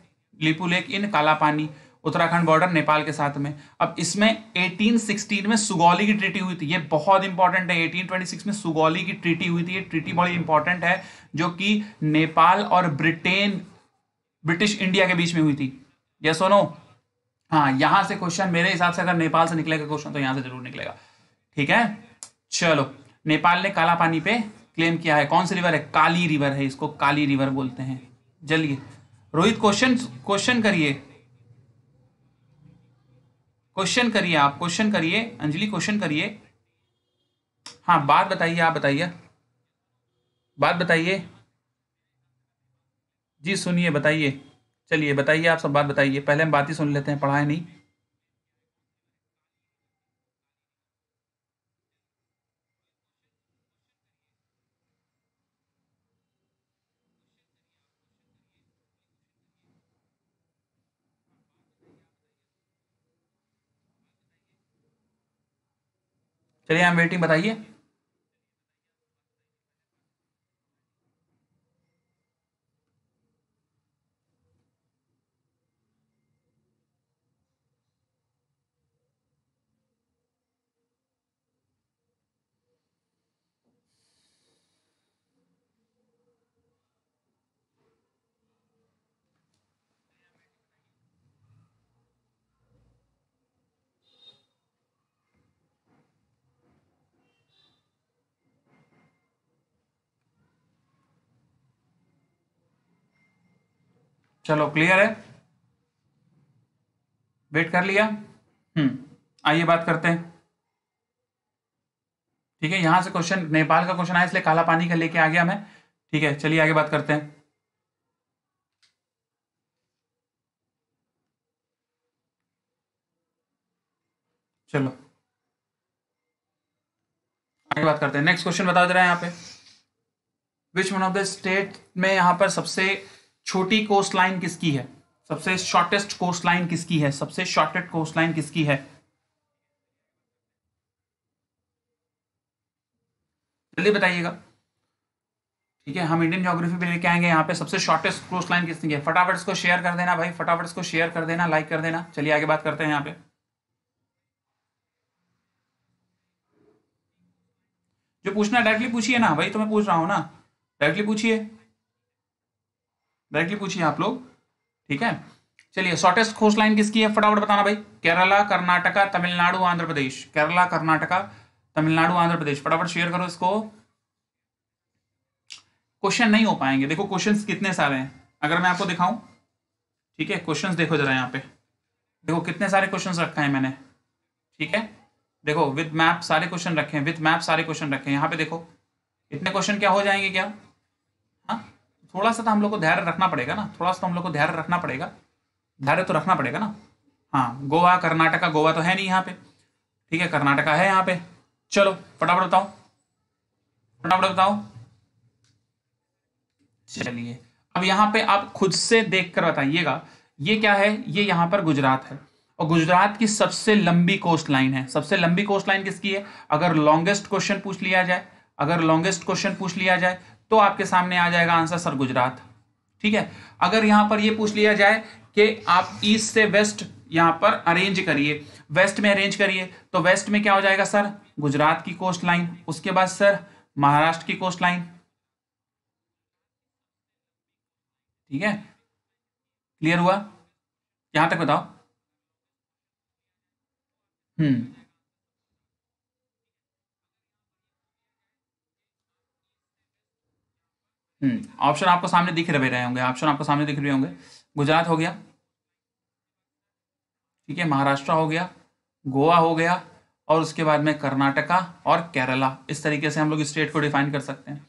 लिपू लेक इन काला पानी उत्तराखंड बॉर्डर नेपाल के साथ में अब इसमें 1816 में सुगौली की ट्रीटी हुई थी ये बहुत इंपॉर्टेंट है 1826 में सुगौली की ट्रीटी हुई थी ये ट्रीटी बड़ी इंपॉर्टेंट है जो कि नेपाल और ब्रिटेन ब्रिटिश इंडिया के बीच में हुई थी यस सोनो हाँ यहां से क्वेश्चन मेरे हिसाब से अगर नेपाल से निकलेगा क्वेश्चन तो यहां से जरूर निकलेगा ठीक है चलो नेपाल ने काला पानी पे क्लेम किया है कौन सी रिवर है काली रिवर है इसको काली रिवर बोलते हैं जलिए रोहित क्वेश्चन क्वेश्चन करिए क्वेश्चन करिए आप क्वेश्चन करिए अंजलि क्वेश्चन करिए हाँ बात बताइए आप बताइए बात बताइए जी सुनिए बताइए चलिए बताइए आप सब बात बताइए पहले हम बात ही सुन लेते हैं पढ़ाए नहीं चलिए हम बेटी वेटिंग बताइए चलो क्लियर है वेट कर लिया हम्म आइए बात करते हैं ठीक है यहां से क्वेश्चन नेपाल का क्वेश्चन आया इसलिए काला पानी का लेके आ गया मैं ठीक है चलिए आगे बात करते हैं चलो आगे बात करते हैं नेक्स्ट क्वेश्चन बता दे रहा है यहां पे which one of the state में यहां पर सबसे छोटी कोस्ट लाइन किसकी है सबसे शॉर्टेस्ट कोस्ट लाइन किसकी है सबसे शॉर्टेस्ट कोस्ट लाइन किसकी है जल्दी बताइएगा ठीक है हम इंडियन ज्योग्राफी पे लेके आएंगे यहाँ पे सबसे शॉर्टेस्ट कोस्ट लाइन किसकी है फटाफट इसको शेयर कर देना भाई फटाफट इसको शेयर कर देना लाइक कर देना चलिए आगे बात करते हैं यहाँ पे जो पूछना डायरेक्टली पूछिए ना भाई तो मैं पूछ रहा हूँ ना डायरेक्टली पूछिए डायरेक्टली पूछिए आप लोग ठीक है चलिए शॉर्टेस्ट कोस्ट लाइन किसकी है फटाफट बताना भाई केरला कर्नाटका तमिलनाडु आंध्र प्रदेश केरला कर्नाटका तमिलनाडु आंध्र प्रदेश फटाफट शेयर करो इसको क्वेश्चन नहीं हो पाएंगे देखो क्वेश्चंस कितने सारे हैं अगर मैं आपको दिखाऊं ठीक है क्वेश्चंस देखो जरा यहाँ पे देखो कितने सारे क्वेश्चंस रखा है मैंने ठीक है देखो विद मैप सारे क्वेश्चन रखे हैं विद मैप सारे क्वेश्चन रखे हैं यहाँ पे देखो इतने क्वेश्चन क्या हो जाएंगे क्या थोड़ा सा तो हम लोग को धैर्य रखना पड़ेगा ना थोड़ा सा तो हम लोग को धैर्य रखना पड़ेगा धैर्य तो रखना पड़ेगा ना हाँ गोवा कर्नाटका गोवा तो है नहीं यहाँ पे ठीक है कर्नाटका है यहाँ पे चलो फटाफट बताओ फटाफट बताओ चलिए अब यहाँ पे आप खुद से देख कर बताइएगा ये क्या है ये यहाँ पर गुजरात है और गुजरात की सबसे लंबी कोस्ट लाइन है सबसे लंबी कोस्ट लाइन किसकी है अगर लॉन्गेस्ट क्वेश्चन पूछ लिया जाए अगर लॉन्गेस्ट क्वेश्चन पूछ लिया जाए तो आपके सामने आ जाएगा आंसर सर गुजरात ठीक है अगर यहां पर यह पूछ लिया जाए कि आप ईस्ट से वेस्ट यहां पर अरेंज करिए वेस्ट में अरेंज करिए तो वेस्ट में क्या हो जाएगा सर गुजरात की कोस्ट लाइन उसके बाद सर महाराष्ट्र की कोस्ट लाइन ठीक है क्लियर हुआ यहां तक बताओ हम्म ऑप्शन हम्म, आपको सामने दिख रहे होंगे ऑप्शन आपको सामने दिख रहे होंगे गुजरात हो गया ठीक है महाराष्ट्र हो गया गोवा हो गया और उसके बाद में कर्नाटका और केरला इस तरीके से हम लोग स्टेट को डिफाइन कर सकते हैं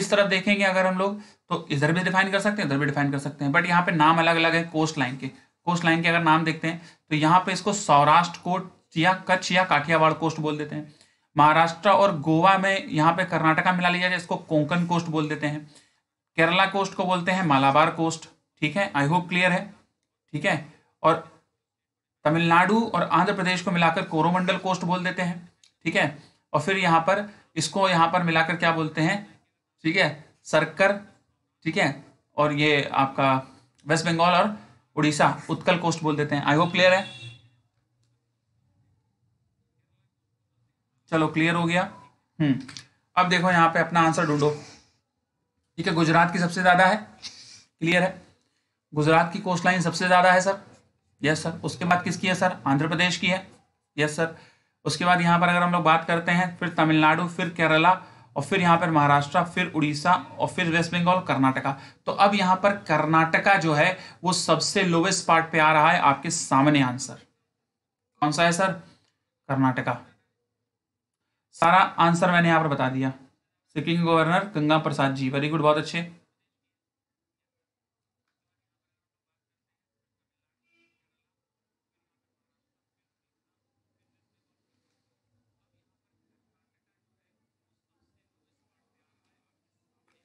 इस तरफ देखेंगे अगर हम लोग तो इधर भी डिफाइन कर सकते हैं इधर भी डिफाइन कर सकते हैं बट यहाँ पे नाम अलग अलग है कोस्ट लाइन के कोस्ट लाइन के अगर नाम देखते हैं तो यहाँ पे इसको सौराष्ट्र कोट या कच्छ या काठियावाड़ कोस्ट बोल देते हैं महाराष्ट्र और गोवा में यहाँ पे कर्नाटका मिला लिया जाए इसको कोंकण कोस्ट बोल देते हैं केरला कोस्ट को बोलते हैं मालाबार कोस्ट ठीक है आई होप क्लियर है ठीक है और तमिलनाडु और आंध्र प्रदेश को मिलाकर कोरोमंडल कोस्ट बोल देते हैं ठीक है और फिर यहाँ पर इसको यहाँ पर मिलाकर क्या बोलते हैं ठीक है सरकर ठीक है और ये आपका वेस्ट बंगाल और उड़ीसा उत्कल कोस्ट बोल देते हैं आई होप क्लियर है चलो क्लियर हो गया हम्म अब देखो यहाँ पे अपना आंसर ढूंढो ठीक है गुजरात की सबसे ज़्यादा है क्लियर है गुजरात की कोस्ट लाइन सबसे ज़्यादा है सर यस सर उसके बाद किसकी है सर आंध्र प्रदेश की है यस सर उसके बाद यहाँ पर अगर हम लोग बात करते हैं फिर तमिलनाडु फिर केरला और फिर यहाँ पर महाराष्ट्र फिर उड़ीसा और फिर वेस्ट बंगाल कर्नाटका तो अब यहाँ पर कर्नाटका जो है वो सबसे लोवेस्ट पार्ट पे आ रहा है आपके सामने आंसर कौन सा है सर कर्नाटका सारा आंसर मैंने यहाँ पर बता दिया सिपिंग governor Ganga Prasad ji very good बहुत अच्छे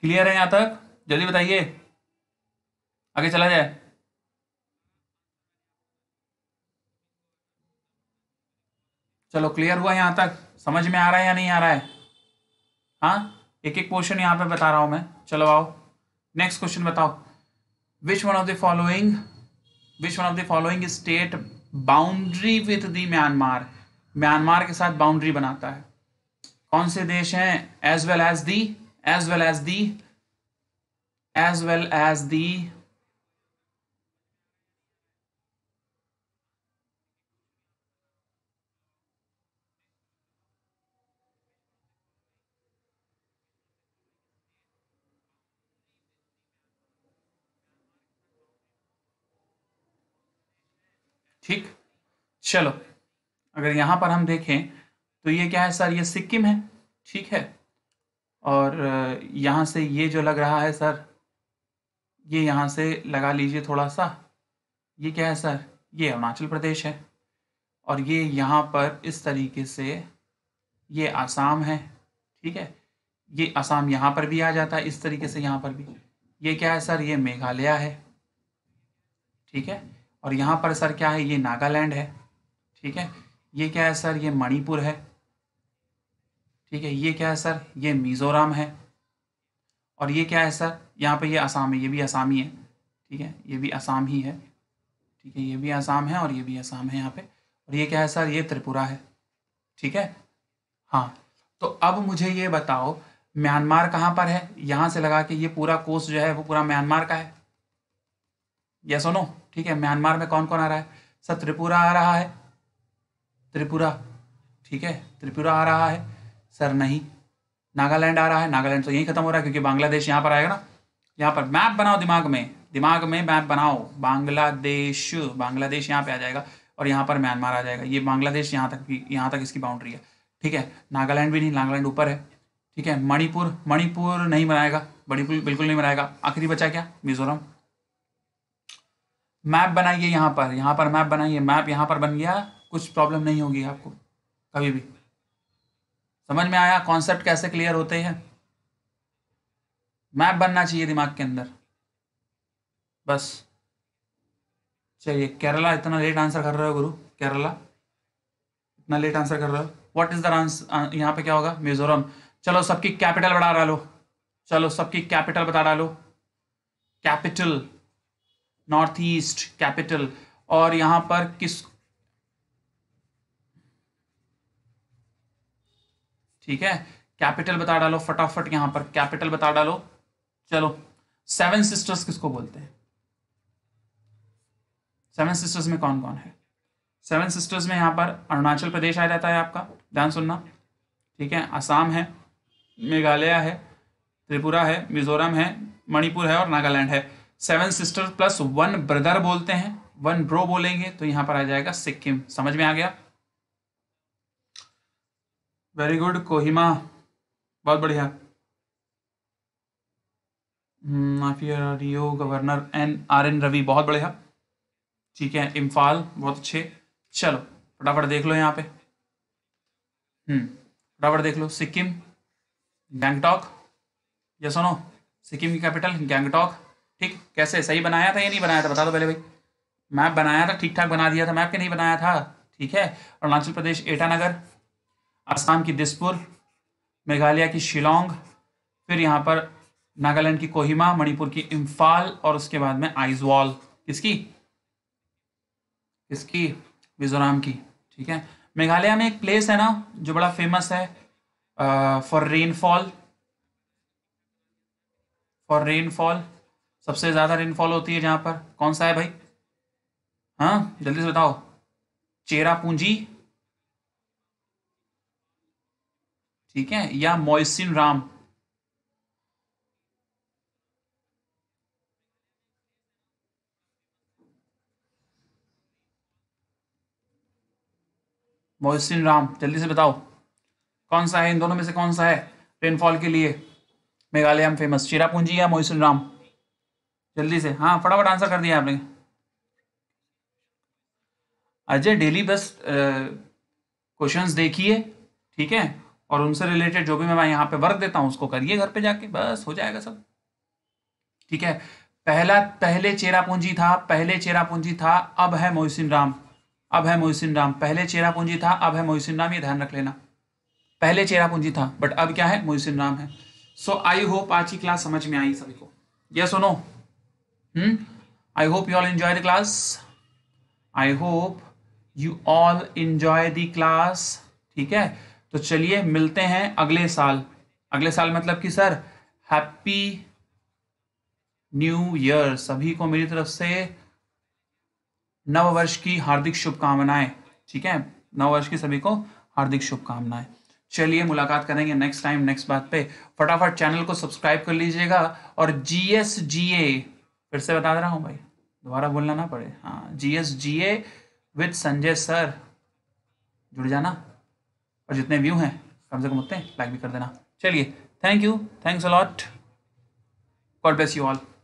क्लियर है यहां तक जल्दी बताइए आगे चला जाए चलो क्लियर हुआ यहां तक समझ में आ रहा है या नहीं आ रहा है हाँ एक एक क्वेश्चन यहाँ पे बता रहा हूं मैं चलो आओ नेक्स्ट क्वेश्चन बताओ which one of the following which one of the following state boundary with the Myanmar Myanmar के साथ बाउंड्री बनाता है कौन से देश हैं as well as the as well as the as well as the ठीक चलो अगर यहाँ पर हम देखें तो ये क्या है सर ये सिक्किम है ठीक है और यहाँ से ये जो लग रहा है सर ये यहाँ से लगा लीजिए थोड़ा सा ये क्या है सर ये अरुणाचल प्रदेश है और ये यहाँ पर इस तरीके से ये आसाम है ठीक है ये आसाम यहाँ पर भी आ जाता है इस तरीके से यहाँ पर भी ये क्या है सर ये मेघालय है ठीक है और यहाँ पर सर क्या है ये नागालैंड है ठीक है ये क्या है सर ये मणिपुर है ठीक है ये क्या है सर ये मिज़ोरम है और ये क्या है सर यहाँ पे ये असम है ये भी असम ही है ठीक है ये भी असम ही है ठीक है ये भी असम है और ये भी असम है यहाँ पे और ये क्या है सर ये त्रिपुरा है ठीक है हाँ तो अब मुझे ये बताओ म्यांमार कहाँ पर है यहाँ से लगा के ये पूरा कोस जो है वो पूरा म्यांमार का है यस और नो ठीक है म्यांमार में कौन कौन आ रहा है सर त्रिपुरा आ रहा है त्रिपुरा ठीक है त्रिपुरा आ रहा है सर नहीं नागालैंड आ रहा है नागालैंड तो यही खत्म हो रहा है क्योंकि बांग्लादेश यहाँ पर आएगा ना यहाँ पर मैप बनाओ दिमाग में दिमाग में मैप बनाओ बांग्लादेश बांग्लादेश यहाँ पे आ जाएगा और यहाँ पर म्यांमार आ जाएगा ये बांग्लादेश यहाँ तक यहाँ तक इसकी बाउंड्री है ठीक है नागालैंड भी नहीं नागालैंड ऊपर है ठीक है मणिपुर मणिपुर नहीं बनाएगा मणिपुर बिल्कुल नहीं बनाएगा आखिरी बचा क्या मिजोरम मैप बनाइए यहाँ पर यहाँ पर मैप बनाइए मैप यहाँ पर बन गया कुछ प्रॉब्लम नहीं होगी आपको कभी भी समझ में आया कॉन्सेप्ट कैसे क्लियर होते हैं मैप बनना चाहिए दिमाग के अंदर बस चलिए केरला इतना लेट आंसर कर रहे हो गुरु केरला इतना लेट आंसर कर रहे हो व्हाट इज द आंसर यहाँ पे क्या होगा मिजोरम चलो सबकी कैपिटल बढ़ा डालो चलो सबकी कैपिटल बता डालो कैपिटल नॉर्थ ईस्ट कैपिटल और यहां पर किस ठीक है कैपिटल बता डालो फटाफट यहां पर कैपिटल बता डालो चलो सेवन सिस्टर्स किसको बोलते हैं सेवन सिस्टर्स में कौन कौन है सेवन सिस्टर्स में यहां पर अरुणाचल प्रदेश आ जाता है आपका ध्यान सुनना ठीक है असम है मेघालय है त्रिपुरा है मिजोरम है मणिपुर है और नागालैंड है seven sister plus one brother बोलते हैं वन ब्रो बोलेंगे तो यहाँ पर आ जाएगा सिक्किम समझ में आ गया वेरी गुड कोहिमा बहुत बढ़िया हम्म, Neiphiu Rio governor N R N Ravi बहुत बढ़िया ठीक है इम्फाल बहुत अच्छे चलो फटाफट देख लो यहाँ पे हम्म फटाफट देख लो सिक्किम गैंगटॉक ये सुनो सिक्किम की कैपिटल गैंगटॉक ठीक कैसे सही बनाया था या नहीं बनाया था बता दो पहले भाई मैप बनाया था ठीक ठाक बना दिया था मैप के नहीं बनाया था ठीक है अरुणाचल प्रदेश एटानगर आसाम की दिसपुर मेघालय की शिलोंग फिर यहाँ पर नागालैंड की कोहिमा मणिपुर की इम्फाल और उसके बाद में आइजवाल किसकी किसकी मिजोराम की ठीक है मेघालय में एक प्लेस है ना जो बड़ा फेमस है फॉर रेनफॉल फॉर रेनफॉल सबसे ज़्यादा रेनफॉल होती है जहां पर कौन सा है भाई हाँ जल्दी से बताओ चेरा पूंजी ठीक है या मोइसिन राम मोहसिन राम जल्दी से बताओ कौन सा है इन दोनों में से कौन सा है रेनफॉल के लिए मेघालय में फेमस चिरापूंजी या मोहसिन राम जल्दी से हाँ फटाफट आंसर कर दिया आपने अजय डेली बस क्वेश्चंस देखिए ठीक है और उनसे रिलेटेड जो भी मैं यहाँ पे वर्क देता हूँ उसको करिए घर पे जाके बस हो जाएगा सब ठीक है पहला पहले पूंजी था पहले पूंजी था अब है मोहसिन राम अब है मोहसिन राम पहले चेरा पूंजी था अब है मोहसिन राम ये ध्यान रख लेना पहले चेरा पूंजी था बट अब क्या है मोहसिन राम है सो आई होप आज की क्लास समझ में आई सभी को yes yes hmm? i hope you all enjoy the class I hope you all enjoy the class ठीक है तो चलिए मिलते हैं अगले साल अगले साल मतलब कि सर हैप्पी न्यू ईयर सभी को मेरी तरफ से नव वर्ष की हार्दिक शुभकामनाएं ठीक है नव वर्ष की सभी को हार्दिक शुभकामनाएं चलिए मुलाकात करेंगे नेक्स्ट टाइम नेक्स्ट बात पे फटाफट चैनल को सब्सक्राइब कर लीजिएगा और जी एस जी ए फिर से बता दे रहा हूँ भाई दोबारा बोलना ना पड़े हाँ जी S G A with Sanjay sir जुड़ जाना और जितने व्यू हैं कम से कम उतने लाइक भी कर देना चलिए thank you thanks a lot God bless you all